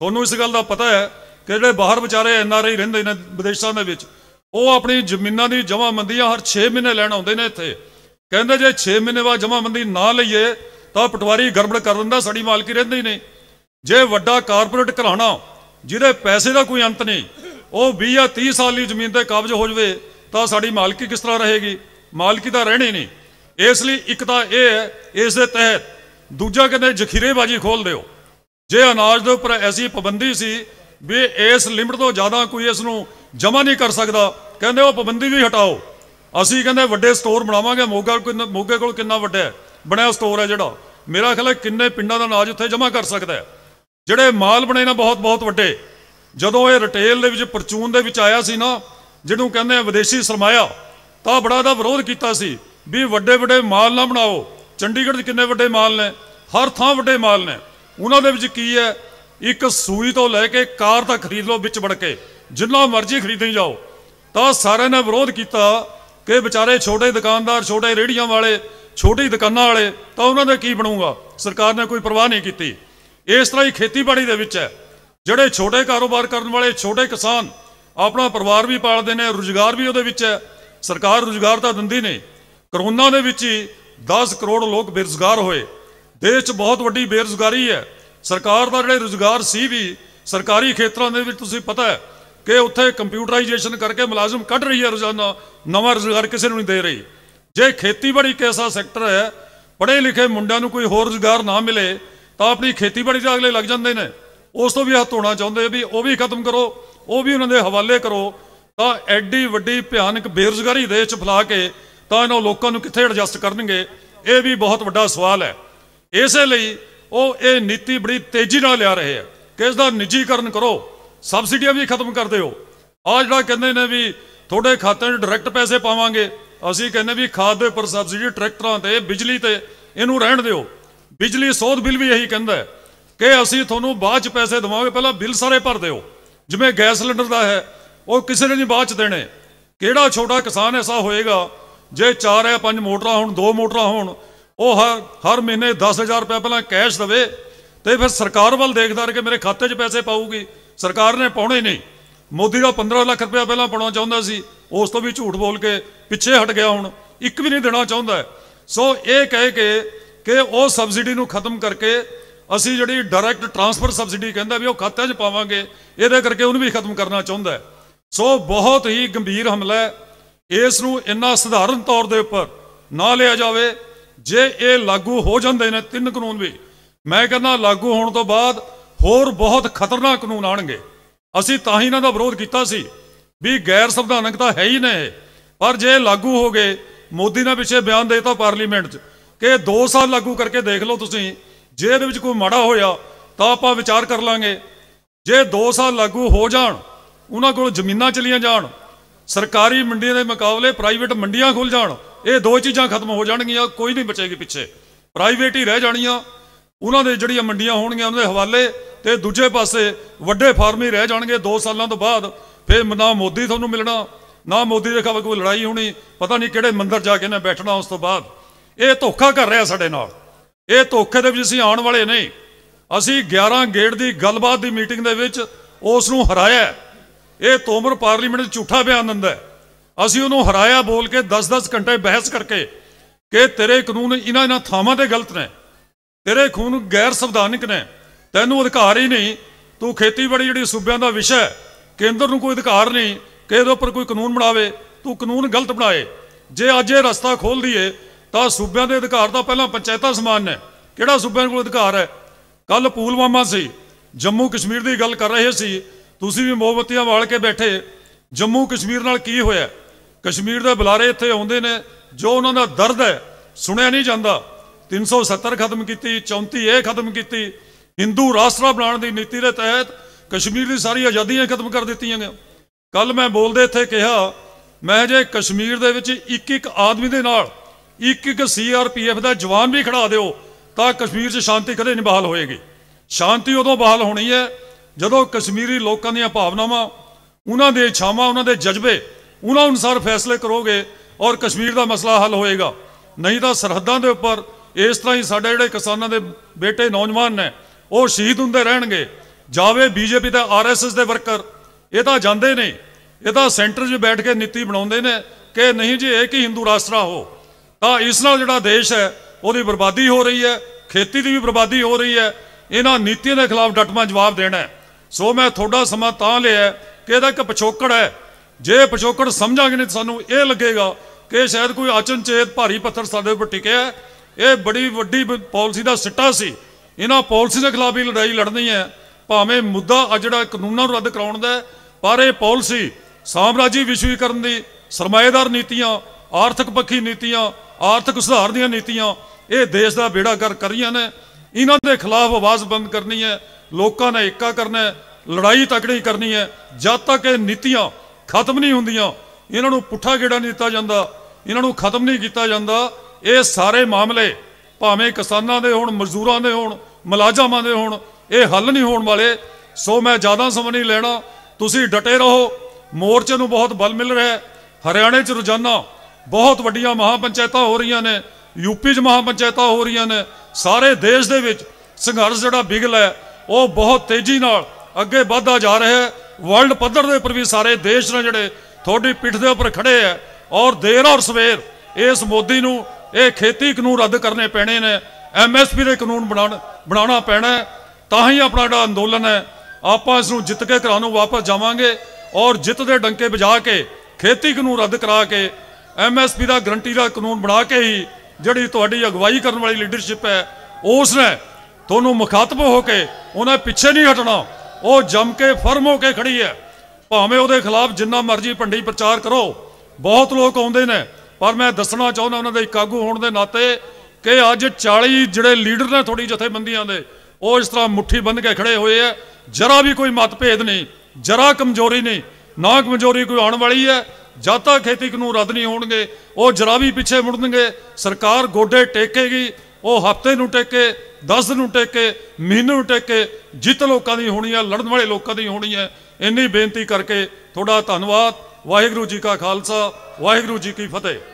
ਤੁਹਾਨੂੰ ਇਸ ਗੱਲ ਦਾ ਪਤਾ ਹੈ ਕਿ ਜਿਹੜੇ ਬਾਹਰ ਵਿਚਾਰੇ ਐਨ ਆਰ ਆਈ ਰਹਿੰਦੇ ਨੇ ਵਿਦੇਸ਼ਾਂ ਦੇ ਵਿੱਚ ਉਹ ਆਪਣੀ ਜ਼ਮੀਨਾਂ ਦੀ ਮੰਦੀਆਂ ਹਰ 6 ਮਹੀਨੇ ਲੈਣ ਆਉਂਦੇ ਨੇ ਇੱਥੇ ਕਹਿੰਦੇ ਜੇ 6 ਮਹੀਨੇ ਬਾਅਦ ਮੰਦੀ ਨਾ ਲਈਏ ਤਾਂ ਪਟਵਾਰੀ ਗੜਬੜ ਕਰ ਦਿੰਦਾ ਸਾਡੀ ਮਾਲਕੀ ਰਹਿੰਦੀ ਨਹੀਂ ਜੇ ਵੱਡਾ ਕਾਰਪੋਰੇਟ ਘਰਾਣਾ ਜਿਹਦੇ ਪੈਸੇ ਦਾ ਕੋਈ ਅੰਤ ਨਹੀਂ ਉਹ 20 ਜਾਂ 30 ਸਾਲ ਦੀ ਜ਼ਮੀਨ ਤੇ ਕਬਜ਼ ਹੋ ਜਾਵੇ ਤਾਂ ਸਾਡੀ ਮਾਲਕੀ ਕਿਸ ਤਰ੍ਹਾਂ ਰਹੇਗੀ ਮਾਲਕੀ ਤਾਂ ਰਹਿਣੀ ਨਹੀਂ ਇਸ ਲਈ ਇੱਕ ਤਾਂ ਇਹ ਹੈ ਇਸ ਦੇ ਤਹਿਤ ਦੂਜਾ ਕਹਿੰਦੇ ਜ਼ਖੀਰੇਬਾਜ਼ੀ ਖੋਲ ਦਿਓ ਜੇ ਅਨਾਜ ਦੇ ਉੱਪਰ ਐਸੀ ਪਾਬੰਦੀ ਸੀ ਵੀ ਇਸ ਲਿਮਟ ਤੋਂ ਜ਼ਿਆਦਾ ਕੋਈ ਇਸ ਨੂੰ ਜਮਾ ਨਹੀਂ ਕਰ ਸਕਦਾ ਕਹਿੰਦੇ ਉਹ ਪਾਬੰਦੀ ਵੀ ਹਟਾਓ ਅਸੀਂ ਕਹਿੰਦੇ ਵੱਡੇ ਸਟੋਰ ਬਣਾਵਾਂਗੇ ਮੋਗਾ ਮੋਗੇ ਕੋਲ ਕਿੰਨਾ ਵੱਡਾ ਹੈ ਬਣਿਆ ਸਟੋਰ ਹੈ ਜਿਹੜਾ ਮੇਰਾ ਖਿਆਲ ਹੈ ਕਿੰਨੇ ਪਿੰਡਾਂ ਦਾ ਅਨਾਜ ਉੱਥੇ ਜਮਾ ਕਰ ਸਕਦਾ ਹੈ ਜਿਹੜੇ ਮਾਲ ਬਣੇ ਨਾ ਬਹੁਤ ਬਹੁਤ ਵੱਡੇ ਜਦੋਂ ਇਹ ਰਿਟੇਲ ਦੇ ਵਿੱਚ ਪਰਚੂਨ ਦੇ ਵਿੱਚ ਆਇਆ ਸੀ ਨਾ ਜਿਹਨੂੰ ਕਹਿੰਦੇ ਆ ਵਿਦੇਸ਼ੀ ਸਰਮਾਇਆ ਤਾਂ ਬੜਾ ਦਾ ਵਿਰੋਧ ਕੀਤਾ ਸੀ ਵੀ ਵੱਡੇ ਵੱਡੇ ਮਾਲ ਨਾ ਬਣਾਓ ਚੰਡੀਗੜ੍ਹ ਦੇ ਕਿੰਨੇ ਵੱਡੇ ਮਾਲ ਨੇ ਹਰ ਥਾਂ ਵੱਡੇ ਮਾਲ ਨੇ ਉਹਨਾਂ ਦੇ ਵਿੱਚ ਕੀ ਹੈ ਇੱਕ ਸੂਈ ਤੋਂ ਲੈ ਕੇ ਕਾਰ ਤੱਕ ਖਰੀਦ ਲਓ ਵਿੱਚ ਵੜ ਕੇ ਜਿੰਨਾ ਮਰਜ਼ੀ ਖਰੀਦਣ ਜਾਓ ਤਾਂ ਸਾਰਿਆਂ ਨੇ ਵਿਰੋਧ ਕੀਤਾ ਕਿ ਵਿਚਾਰੇ ਛੋਟੇ ਦੁਕਾਨਦਾਰ ਛੋਟੇ ਰੇੜੀਆਂ ਵਾਲੇ ਛੋਟੀ ਦੁਕਾਨਾਂ ਵਾਲੇ ਤਾਂ ਉਹਨਾਂ ਦਾ ਕੀ ਬਣੂਗਾ ਸਰਕਾਰ ਨੇ ਕੋਈ ਪਰਵਾਹ ਨਹੀਂ ਕੀਤੀ ਇਸ ਤਰ੍ਹਾਂ ਹੀ ਖੇਤੀਬਾੜੀ ਦੇ ਵਿੱਚ ਹੈ ਜਿਹੜੇ ਛੋਟੇ ਕਾਰੋਬਾਰ ਕਰਨ ਵਾਲੇ ਛੋਟੇ ਕਿਸਾਨ ਆਪਣਾ ਪਰਿਵਾਰ ਵੀ ਪਾਲਦੇ ਨੇ ਰੁਜ਼ਗਾਰ ਵੀ ਉਹਦੇ ਵਿੱਚ ਹੈ ਸਰਕਾਰ ਰੁਜ਼ਗਾਰ ਤਾਂ ਦਿੰਦੀ ਨਹੀਂ ਕਰੋਨਾ ਦੇ ਵਿੱਚ ਹੀ 10 ਕਰੋੜ ਲੋਕ ਬੇਰੁਜ਼ਗਾਰ ਹੋਏ ਦੇਸ਼ 'ਚ ਬਹੁਤ ਵੱਡੀ ਬੇਰੁਜ਼ਗਾਰੀ ਹੈ ਸਰਕਾਰ ਦਾ ਜਿਹੜਾ ਰੁਜ਼ਗਾਰ ਸੀ ਵੀ ਸਰਕਾਰੀ ਖੇਤਰਾਂ ਦੇ ਵਿੱਚ ਤੁਸੀਂ ਪਤਾ ਹੈ ਕਿ ਉੱਥੇ ਕੰਪਿਊਟਰਾਈਜੇਸ਼ਨ ਕਰਕੇ ਮੁਲਾਜ਼ਮ ਕੱਢ ਰਹੀ ਹੈ ਰੋਜ਼ਾਨਾ ਨਵਾਂ ਰੁਜ਼ਗਾਰ ਕਿਸੇ ਨੂੰ ਨਹੀਂ ਦੇ ਰਹੀ ਜੇ ਖੇਤੀਬਾੜੀ ਕਿਸਾ ਸੈਕਟਰ ਹੈ ਪੜ੍ਹੇ ਲਿਖੇ ਮੁੰਡਿਆਂ ਨੂੰ ਕੋਈ ਹੋਰ ਰੁਜ਼ਗਾਰ ਨਾ ਮਿਲੇ ਤਾਂ ਆਪਣੀ ਖੇਤੀਬਾੜੀ ਦੇ ਅਗਲੇ ਲੱਗ ਜਾਂਦੇ ਨੇ ਉਸ ਤੋਂ ਵੀ ਹੱਥ ਧੋਣਾ ਚਾਹੁੰਦੇ ਵੀ ਉਹ ਵੀ ਖਤਮ ਕਰੋ ਉਹ ਵੀ ਉਹਨਾਂ ਦੇ ਹਵਾਲੇ ਕਰੋ ਤਾਂ ਐਡੀ ਵੱਡੀ ਭਿਆਨਕ ਬੇਰੁਜ਼ਗਾਰੀ ਦੇਸ਼ 'ਚ ਫਲਾ ਕੇ ਤਾਂ ਇਹਨਾਂ ਲੋਕਾਂ ਨੂੰ ਕਿੱਥੇ ਐਡਜਸਟ ਕਰਨਗੇ ਇਹ ਵੀ ਬਹੁਤ ਵੱਡਾ ਸਵਾਲ ਹੈ ਇਸੇ ਲਈ ਉਹ ਇਹ ਨੀਤੀ ਬੜੀ ਤੇਜ਼ੀ ਨਾਲ ਲਿਆ ਰਹੇ ਆ ਕਿ ਇਸ ਦਾ ਨਿੱਜੀਕਰਨ ਕਰੋ ਸਬਸਿਡੀਆਂ ਵੀ ਖਤਮ ਕਰ ਦਿਓ ਆ ਜਿਹੜਾ ਕਹਿੰਦੇ ਨੇ ਵੀ ਤੁਹਾਡੇ ਖਾਤੇ 'ਚ ਡਾਇਰੈਕਟ ਪੈਸੇ ਪਾਵਾਂਗੇ ਅਸੀਂ ਕਹਿੰਦੇ ਵੀ ਖਾਦ ਦੇ ਉੱਪਰ ਸਬਸਿਡੀ ਟਰੈਕਟਰਾਂ ਤੇ ਬਿਜਲੀ ਤੇ ਇਹਨੂੰ ਰਹਿਣ ਦਿਓ ਬਿਜਲੀ ਸੋਧ ਬਿੱਲ ਵੀ ਇਹੀ ਕਹਿੰਦਾ ਹੈ ਕਿ ਅਸੀਂ ਤੁਹਾਨੂੰ ਬਾਅਦ 'ਚ ਪੈਸੇ ਦਵਾਂਗੇ ਪਹਿਲਾਂ ਬਿੱਲ ਸਾਰੇ ਭਰ ਦਿਓ ਜਿਵੇਂ ਗੈਸ ਸਿਲੰਡਰ ਦਾ ਹੈ ਉਹ ਕਿਸੇ ਨੇ ਨਹੀਂ ਬਾਅਦ 'ਚ ਦੇਣੇ ਕਿਹੜਾ ਛੋਟਾ ਕਿਸਾਨ ਐਸਾ ਹੋਏਗਾ ਜੇ ਚਾਰ ਹੈ ਪੰਜ ਮੋਟਰਾਂ ਹੋਣ ਦੋ ਮੋਟਰਾਂ ਹੋਣ ਉਹ ਹਰ ਹਰ ਮਹੀਨੇ 10000 ਰੁਪਏ ਪਹਿਲਾਂ ਕੈਸ਼ ਦਵੇ ਤੇ ਫਿਰ ਸਰਕਾਰ ਵੱਲ ਦੇਖਦਾ ਰਹੇ ਕਿ ਮੇਰੇ ਖਾਤੇ 'ਚ ਪੈਸੇ ਪਾਊਗੀ ਸਰਕਾਰ ਨੇ ਪਾਉਣੇ ਨਹੀਂ ਮੋਦੀ ਦਾ 15 ਲੱਖ ਰੁਪਏ ਪਹਿਲਾਂ ਪਾਉਣਾ ਚਾਹੁੰਦਾ ਸੀ ਉਸ ਤੋਂ ਵੀ ਝੂਠ ਬੋਲ ਕੇ ਪਿੱਛੇ ਹਟ ਗਿਆ ਹੁਣ ਇੱਕ ਵੀ ਨਹੀਂ ਦੇਣਾ ਚਾਹੁੰਦਾ ਸੋ ਇਹ ਕਹਿ ਕੇ ਕਿ ਉਹ ਸਬਸਿਡੀ ਨੂੰ ਖਤਮ ਕਰਕੇ ਅਸੀਂ ਜਿਹੜੀ ਡਾਇਰੈਕਟ ਟ੍ਰਾਂਸਫਰ ਸਬਸਿਡੀ ਕਹਿੰਦਾ ਵੀ ਉਹ ਖਾਤੇ 'ਚ ਪਾਵਾਂਗੇ ਇਹਦੇ ਕਰਕੇ ਉਹਨੂੰ ਵੀ ਖਤਮ ਕਰਨਾ ਚਾਹੁੰਦਾ ਸੋ ਬਹੁਤ ਹੀ ਗੰਭੀਰ ਹਮਲਾ ਹੈ ਇਸ ਨੂੰ ਇੰਨਾ ਸਧਾਰਨ ਤੌਰ ਦੇ ਉੱਪਰ ਨਾ ਲਿਆ ਜਾਵੇ ਜੇ ਇਹ ਲਾਗੂ ਹੋ ਜਾਂਦੇ ਨੇ ਤਿੰਨ ਕਾਨੂੰਨ ਵੀ ਮੈਂ ਕਹਿੰਦਾ ਲਾਗੂ ਹੋਣ ਤੋਂ ਬਾਅਦ ਹੋਰ ਬਹੁਤ ਖਤਰਨਾਕ ਕਾਨੂੰਨ ਆਣਗੇ ਅਸੀਂ ਤਾਂ ਹੀ ਇਹਨਾਂ ਦਾ ਵਿਰੋਧ ਕੀਤਾ ਸੀ ਵੀ ਗੈਰ ਸੰਵਿਧਾਨਕ ਤਾਂ ਹੈ ਹੀ ਨੇ ਪਰ ਜੇ ਲਾਗੂ ਹੋ ਗਏ ਮੋਦੀ ਨੇ ਪਿੱਛੇ ਬਿਆਨ ਦਿੱਤਾ ਪਾਰਲੀਮੈਂਟ 'ਚ ਕਿ 2 ਸਾਲ ਲਾਗੂ ਕਰਕੇ ਦੇਖ ਲਓ ਤੁਸੀਂ ਜੇ ਇਹਦੇ ਵਿੱਚ ਕੋਈ ਮਾੜਾ ਹੋਇਆ ਤਾਂ ਆਪਾਂ ਵਿਚਾਰ ਕਰ ਲਾਂਗੇ ਜੇ 2 ਸਾਲ ਲਾਗੂ ਹੋ ਜਾਣ ਉਹਨਾਂ ਕੋਲ ਜ਼ਮੀਨਾਂ ਚਲੀਆਂ ਜਾਣ ਸਰਕਾਰੀ ਮੰਡੀਆਂ ਦੇ ਮੁਕਾਬਲੇ ਪ੍ਰਾਈਵੇਟ ਮੰਡੀਆਂ ਖੁੱਲ ਜਾਣ ਇਹ ਦੋ ਚੀਜ਼ਾਂ ਖਤਮ ਹੋ ਜਾਣਗੀਆਂ ਕੋਈ ਨਹੀਂ ਬਚੇਗੀ ਪਿੱਛੇ ਪ੍ਰਾਈਵੇਟ ਹੀ ਰਹਿ ਜਾਣੀਆਂ ਉਹਨਾਂ ਦੇ ਜਿਹੜੀਆਂ ਮੰਡੀਆਂ ਹੋਣਗੀਆਂ ਉਹਨਾਂ ਦੇ ਹਵਾਲੇ ਤੇ ਦੂਜੇ ਪਾਸੇ ਵੱਡੇ ਫਾਰਮ ਹੀ ਰਹਿ ਜਾਣਗੇ 2 ਸਾਲਾਂ ਤੋਂ ਬਾਅਦ ਫੇਰ ਨਾ ਮੋਦੀ ਤੁਹਾਨੂੰ ਮਿਲਣਾ ਨਾ ਮੋਦੀ ਦੇ ਖਾਬ ਕੋਈ ਲੜਾਈ ਹੋਣੀ ਪਤਾ ਨਹੀਂ ਕਿਹੜੇ ਮੰਦਰ ਜਾ ਕੇ ਨਾ ਬੈਠਣਾ ਉਸ ਤੋਂ ਬਾਅਦ ਇਹ ਧੋਖਾ ਕਰ ਰਿਹਾ ਸਾਡੇ ਨਾਲ ਇਹ ਧੋਖੇ ਦੇ ਵਿੱਚ ਅਸੀਂ ਆਉਣ ਵਾਲੇ ਨਹੀਂ ਅਸੀਂ 11 ਗੇੜ ਦੀ ਗੱਲਬਾਤ ਦੀ ਮੀਟਿੰਗ ਦੇ ਵਿੱਚ ਉਸ ਨੂੰ ਹਰਾਇਆ ਇਹ ਤੋਮਰ ਪਾਰਲੀਮੈਂਟ ਦੇ ਝੂਠਾ ਬਿਆਨ ਦਿੰਦਾ ਹੈ ਅਸੀਂ ਉਹਨੂੰ ਹਰਾਇਆ ਬੋਲ ਕੇ 10-10 ਘੰਟੇ ਬਹਿਸ ਕਰਕੇ ਕਿ ਤੇਰੇ ਕਾਨੂੰਨ ਇਹਨਾਂ ਇਹਨਾਂ ਥਾਵਾਂ ਤੇ ਗਲਤ ਨੇ ਤੇਰੇ ਖੂਨ ਗੈਰ ਸੰਵਿਧਾਨਿਕ ਨੇ ਤੈਨੂੰ ਅਧਿਕਾਰ ਹੀ ਨਹੀਂ ਤੂੰ ਖੇਤੀਬਾੜੀ ਜਿਹੜੀ ਸੂਬਿਆਂ ਦਾ ਵਿਸ਼ਾ ਹੈ ਕੇਂਦਰ ਨੂੰ ਕੋਈ ਅਧਿਕਾਰ ਨਹੀਂ ਕਿ ਇਹਦੇ ਉੱਪਰ ਕੋਈ ਕਾਨੂੰਨ ਬਣਾਵੇ ਤੂੰ ਕਾਨੂੰਨ ਗਲਤ ਬਣਾਏ ਜੇ ਅੱਜ ਇਹ ਰਸਤਾ ਖੋਲ ਦਈਏ ਤਾਂ ਸੂਬਿਆਂ ਦੇ ਅਧਿਕਾਰ ਤਾਂ ਪਹਿਲਾਂ ਪੰਚਾਇਤਾਂ ਸਮਾਨ ਨੇ ਕਿਹੜਾ ਸੂਬਿਆਂ ਕੋਲ ਅਧਿਕਾਰ ਹੈ ਕੱਲ ਪੂਲਵਾਮਾ ਸੀ ਜੰਮੂ ਕਸ਼ਮੀਰ ਦੀ ਗੱਲ ਕਰ ਰਹੇ ਸੀ ਤੁਸੀਂ ਵੀ ਮੋਮਬਤੀਆਂ ਵਾਲ ਕੇ ਬੈਠੇ ਜੰਮੂ ਕਸ਼ਮੀਰ ਨਾਲ ਕੀ ਹੋਇਆ ਕਸ਼ਮੀਰ ਦੇ ਬੁਲਾਰੇ ਇੱਥੇ ਆਉਂਦੇ ਨੇ ਜੋ ਉਹਨਾਂ ਦਾ ਦਰਦ ਹੈ ਸੁਣਿਆ ਨਹੀਂ ਜਾਂਦਾ 370 ਖਤਮ ਕੀਤੀ 34 ਇਹ ਖਤਮ ਕੀਤੀ ਹਿੰਦੂ ਰਾਸ਼ਟਰ ਬਣਾਉਣ ਦੀ ਨੀਤੀ ਦੇ ਤਹਿਤ ਕਸ਼ਮੀਰ ਦੀ ਸਾਰੀ ਆਜ਼ਾਦੀਆਂ ਖਤਮ ਕਰ ਦਿੱਤੀਆਂ ਗਿਆ ਕੱਲ ਮੈਂ ਬੋਲਦੇ ਇੱਥੇ ਕਿਹਾ ਮੈਂ ਜੇ ਕਸ਼ਮੀਰ ਦੇ ਵਿੱਚ ਇੱਕ ਇੱਕ ਆਦਮੀ ਦੇ ਨਾਲ ਇੱਕ ਇੱਕ ਸੀਆਰਪੀਐਫ ਦਾ ਜਵਾਨ ਵੀ ਖੜਾ ਦਿਓ ਤਾਂ ਕਸ਼ਮੀਰ 'ਚ ਸ਼ਾਂਤੀ ਕਦੇ ਨਹੀਂ ਬਹਾਲ ਹੋਏਗੀ ਸ਼ਾਂਤੀ ਉਦੋਂ ਬਹਾਲ ਹੋਣੀ ਹੈ ਜਦੋਂ ਕਸ਼ਮੀਰੀ ਲੋਕਾਂ ਦੀਆਂ ਭਾਵਨਾਵਾਂ ਉਹਨਾਂ ਦੇ ਇੱਛਾਵਾਂ ਉਹਨਾਂ ਦੇ ਜਜ਼ਬੇ ਉਹਨਾਂ ਅਨੁਸਾਰ ਫੈਸਲੇ ਕਰੋਗੇ ਔਰ ਕਸ਼ਮੀਰ ਦਾ ਮਸਲਾ ਹੱਲ ਹੋਏਗਾ ਨਹੀਂ ਤਾਂ ਸਰਹੱਦਾਂ ਦੇ ਉੱਪਰ ਇਸ ਤਰ੍ਹਾਂ ਹੀ ਸਾਡੇ ਜਿਹੜੇ ਕਿਸਾਨਾਂ ਦੇ ਬੇਟੇ ਨੌਜਵਾਨ ਨੇ ਉਹ ਸ਼ਹੀਦ ਹੁੰਦੇ ਰਹਿਣਗੇ ਜਾਵੇ ਬੀਜੇਪੀ ਦਾ ਆਰਐਸਐਸ ਦੇ ਵਰਕਰ ਇਹ ਤਾਂ ਜਾਂਦੇ ਨੇ ਇਹ ਤਾਂ ਸੈਂਟਰ 'ਚ ਬੈਠ ਕੇ ਨੀਤੀ ਬਣਾਉਂਦੇ ਨੇ ਕਿ ਨਹੀਂ ਜੀ ਇੱਕ ਹੀ ਹਿੰਦੂ ਰਾਸ਼ਟਰਾ ਹੋ ਤਾਂ ਇਸ ਨਾਲ ਜਿਹੜਾ ਦੇਸ਼ ਹੈ ਉਹਦੀ ਬਰਬਾਦੀ ਹੋ ਰਹੀ ਹੈ ਖੇਤੀ ਦੀ ਵੀ ਬਰਬਾਦੀ ਹੋ ਰਹੀ ਹੈ ਇਹਨਾਂ ਨੀਤੀਆਂ ਦੇ ਖਿਲਾਫ ਡਟਮਾ ਜਵਾਬ ਦੇਣਾ ਹੈ ਸੋ ਮੈਂ ਤੁਹਾਡਾ ਸਮਾਂ ਤਾਂ ਲਿਆ ਕਿ ਇਹਦਾ ਇੱਕ ਪਿਛੋਕੜ ਹੈ ਜੇ ਪਿਛੋਕੜ ਸਮਝਾਂਗੇ ਨਹੀਂ ਸਾਨੂੰ ਇਹ ਲੱਗੇਗਾ ਕਿ ਸ਼ਾਇਦ ਕੋਈ ਅਚਨਚੇਤ ਭਾਰੀ ਪੱਥਰ ਸਾਡੇ ਉੱਪਰ ਟਿਕਿਆ ਇਹ ਬੜੀ ਵੱਡੀ ਪਾਲਿਸੀ ਦਾ ਸਿੱਟਾ ਸੀ ਇਹਨਾਂ ਪਾਲਿਸੀ ਦੇ ਖਿਲਾਫ ਹੀ ਲੜਾਈ ਲੜਨੀ ਹੈ ਭਾਵੇਂ ਮੁੱਦਾ ਆ ਜਿਹੜਾ ਕਾਨੂੰਨਾਂ ਨੂੰ ਰੱਦ ਕਰਾਉਣ ਦਾ ਪਰ ਇਹ ਪਾਲਿਸੀ ਸਾਮਰਾਜੀ ਵਿਸ਼ਵੀਕਰਨ ਦੀ ਸਰਮਾਏਦਾਰ ਨੀਤੀਆਂ ਆਰਥਿਕ ਪੱਖੀ ਨੀਤੀਆਂ ਆਰਥਿਕ ਸੁਧਾਰ ਦੀਆਂ ਨੀਤੀਆਂ ਇਹ ਦੇਸ਼ ਦਾ ਬੇੜਾ ਕਰ ਕਰੀਆਂ ਨੇ ਇਹਨਾਂ ਦੇ ਖਿਲਾਫ ਆਵਾਜ਼ ਬੰਦ ਕਰਨੀ ਹੈ ਲੋਕਾਂ ਨੇ ਏਕਾ ਕਰਨਾ ਹੈ ਲੜਾਈ ਤਕੜੀ ਕਰਨੀ ਹੈ ਜਦ ਤੱਕ ਇਹ ਨੀਤੀਆਂ ਖਤਮ ਨਹੀਂ ਹੁੰਦੀਆਂ ਇਹਨਾਂ ਨੂੰ ਪੁੱਠਾ ਗੇੜਾ ਨਹੀਂ ਦਿੱਤਾ ਜਾਂਦਾ ਇਹਨਾਂ ਨੂੰ ਖਤਮ ਨਹੀਂ ਕੀਤਾ ਜਾਂਦਾ ਇਹ ਸਾਰੇ ਮਾਮਲੇ ਭਾਵੇਂ ਕਿਸਾਨਾਂ ਦੇ ਹੋਣ ਮਜ਼ਦੂਰਾਂ ਦੇ ਹੋਣ ਮਲਾਜਾਮਾਂ ਦੇ ਹੋਣ ਇਹ ਹੱਲ ਨਹੀਂ ਹੋਣ ਵਾਲੇ ਸੋ ਮੈਂ ਜ਼ਿਆਦਾ ਸਮਾਂ ਨਹੀਂ ਲੈਣਾ ਤੁਸੀਂ ਡਟੇ ਰਹੋ ਮੋਰਚੇ ਨੂੰ ਬਹੁਤ ਬਲ ਮਿਲ ਰਿਹਾ ਹੈ ਹਰਿਆਣੇ 'ਚ ਰੋਜ਼ਾਨਾ ਬਹੁਤ ਵੱਡੀਆਂ ਮਹਾਪੰਚਾਇਤਾਂ ਹੋ ਰਹੀਆਂ ਨੇ ਯੂਪੀ 'ਚ ਮਹਾਪੰਚਾਇਤਾਂ ਹੋ ਰਹੀਆਂ ਨੇ ਸਾਰੇ ਦੇਸ਼ ਦੇ ਵਿੱਚ ਸੰਘਰਸ਼ ਜਿਹੜਾ ਬਿਗਲਾ ਹੈ ਉਹ ਬਹੁਤ ਤੇਜ਼ੀ ਨਾਲ ਅੱਗੇ ਵਧਦਾ ਜਾ ਰਿਹਾ ਹੈ ਵਰਲਡ ਪੱਧਰ ਦੇ ਉੱਪਰ ਵੀ ਸਾਰੇ ਦੇਸ਼ ਨੇ ਜਿਹੜੇ ਤੁਹਾਡੀ ਪਿੱਠ ਦੇ ਉੱਪਰ ਖੜੇ ਆ ਔਰ ਦੇਰ ਔਰ ਸਵੇਰ ਇਸ ਮੋਦੀ ਨੂੰ ਇਹ ਖੇਤੀ ਕਾਨੂੰਨ ਰੱਦ ਕਰਨੇ ਪੈਣੇ ਨੇ ਐਮਐਸਪੀ ਦੇ ਕਾਨੂੰਨ ਬਣਾਉਣ ਬਣਾਉਣਾ ਪੈਣਾ ਤਾਂ ਹੀ ਆਪਣਾ ਜਿਹੜਾ ਅੰਦੋਲਨ ਹੈ ਆਪਾਂ ਇਸ ਨੂੰ ਜਿੱਤ ਕੇ ਘਰਾਂ ਨੂੰ ਵਾਪਸ ਜਾਵਾਂਗੇ ਔਰ ਜਿੱਤ ਦੇ ਡੰਕੇ ਵਜਾ ਕੇ ਖੇਤੀ ਕਾਨੂੰਨ ਰੱਦ ਕਰਾ ਕੇ ਐਮਐਸਪੀ ਦਾ ਗਰੰਟੀ ਦਾ ਕਾਨੂੰਨ ਬਣਾ ਕੇ ਹੀ ਜਿਹੜੀ ਤੁਹਾਡੀ ਅਗਵਾਈ ਕਰਨ ਵਾਲੀ ਲੀਡਰਸ਼ਿਪ ਹੈ ਉਸ ਨੇ ਤੁਹਾਨੂੰ ਮੁਖਾਤਬ ਹੋ ਕੇ ਉਹਨਾਂ ਪਿੱਛੇ ਨਹੀਂ ਹਟਣਾ ਉਹ ਜੰਮ ਕੇ ਫਰਮ ਹੋ ਕੇ ਖੜੀ ਹੈ ਭਾਵੇਂ ਉਹਦੇ ਖਿਲਾਫ ਜਿੰਨਾ ਮਰਜ਼ੀ ਭੰਡੀ ਪ੍ਰਚਾਰ ਕਰੋ ਬਹੁਤ ਲੋਕ ਆਉਂਦੇ ਨੇ ਪਰ ਮੈਂ ਦੱਸਣਾ ਚਾਹੁੰਦਾ ਉਹਨਾਂ ਦੇ ਇੱਕ ਆਗੂ ਹੋਣ ਦੇ ਨਾਤੇ ਕਿ ਅੱਜ 40 ਜਿਹੜੇ ਲੀਡਰ ਨੇ ਥੋੜੀ ਜਥੇਬੰਦੀਆਂ ਦੇ ਉਹ ਇਸ ਤਰ੍ਹਾਂ ਮੁੱਠੀ ਬੰਨ ਕੇ ਖੜੇ ਹੋਏ ਆ ਜਰਾ ਵੀ ਕੋਈ ਮਤਭੇਦ ਨਹੀਂ ਜਰਾ ਕਮਜ਼ੋਰੀ ਨਹੀਂ ਨਾ ਕਮਜ਼ੋਰੀ ਕੋਈ ਆਉਣ ਵਾਲੀ ਹੈ ਜਦ ਤੱਕ ਖੇਤੀ ਕਾਨੂੰਨ ਰੱਦ ਨਹੀਂ ਹੋਣਗੇ ਉਹ ਜਰਾ ਵੀ ਪਿੱਛੇ ਮੁੜਨਗੇ ਸਰਕਾਰ ਗੋਡੇ ਟੇਕੇਗੀ ਉਹ ਹਫ਼ਤੇ ਨੂੰ ਟੇਕੇ 10 ਨੂੰ ਟੇਕੇ ਮਹੀਨੇ ਨੂੰ ਟੇਕੇ ਜਿੱਤ ਲੋਕਾਂ ਦੀ ਹੋਣੀ ਹੈ ਲੜਨ ਵਾਲੇ ਲੋਕਾਂ ਦੀ ਹੋਣੀ ਹੈ ਇੰਨੀ ਬੇਨਤੀ ਕਰਕੇ ਤੁਹਾਡਾ ਧੰਨਵਾਦ ਵਾਹਿਗੁਰੂ ਜੀ ਕਾ ਖਾਲਸਾ ਵਾਹਿਗੁਰੂ ਜੀ ਕੀ ਫਤਿਹ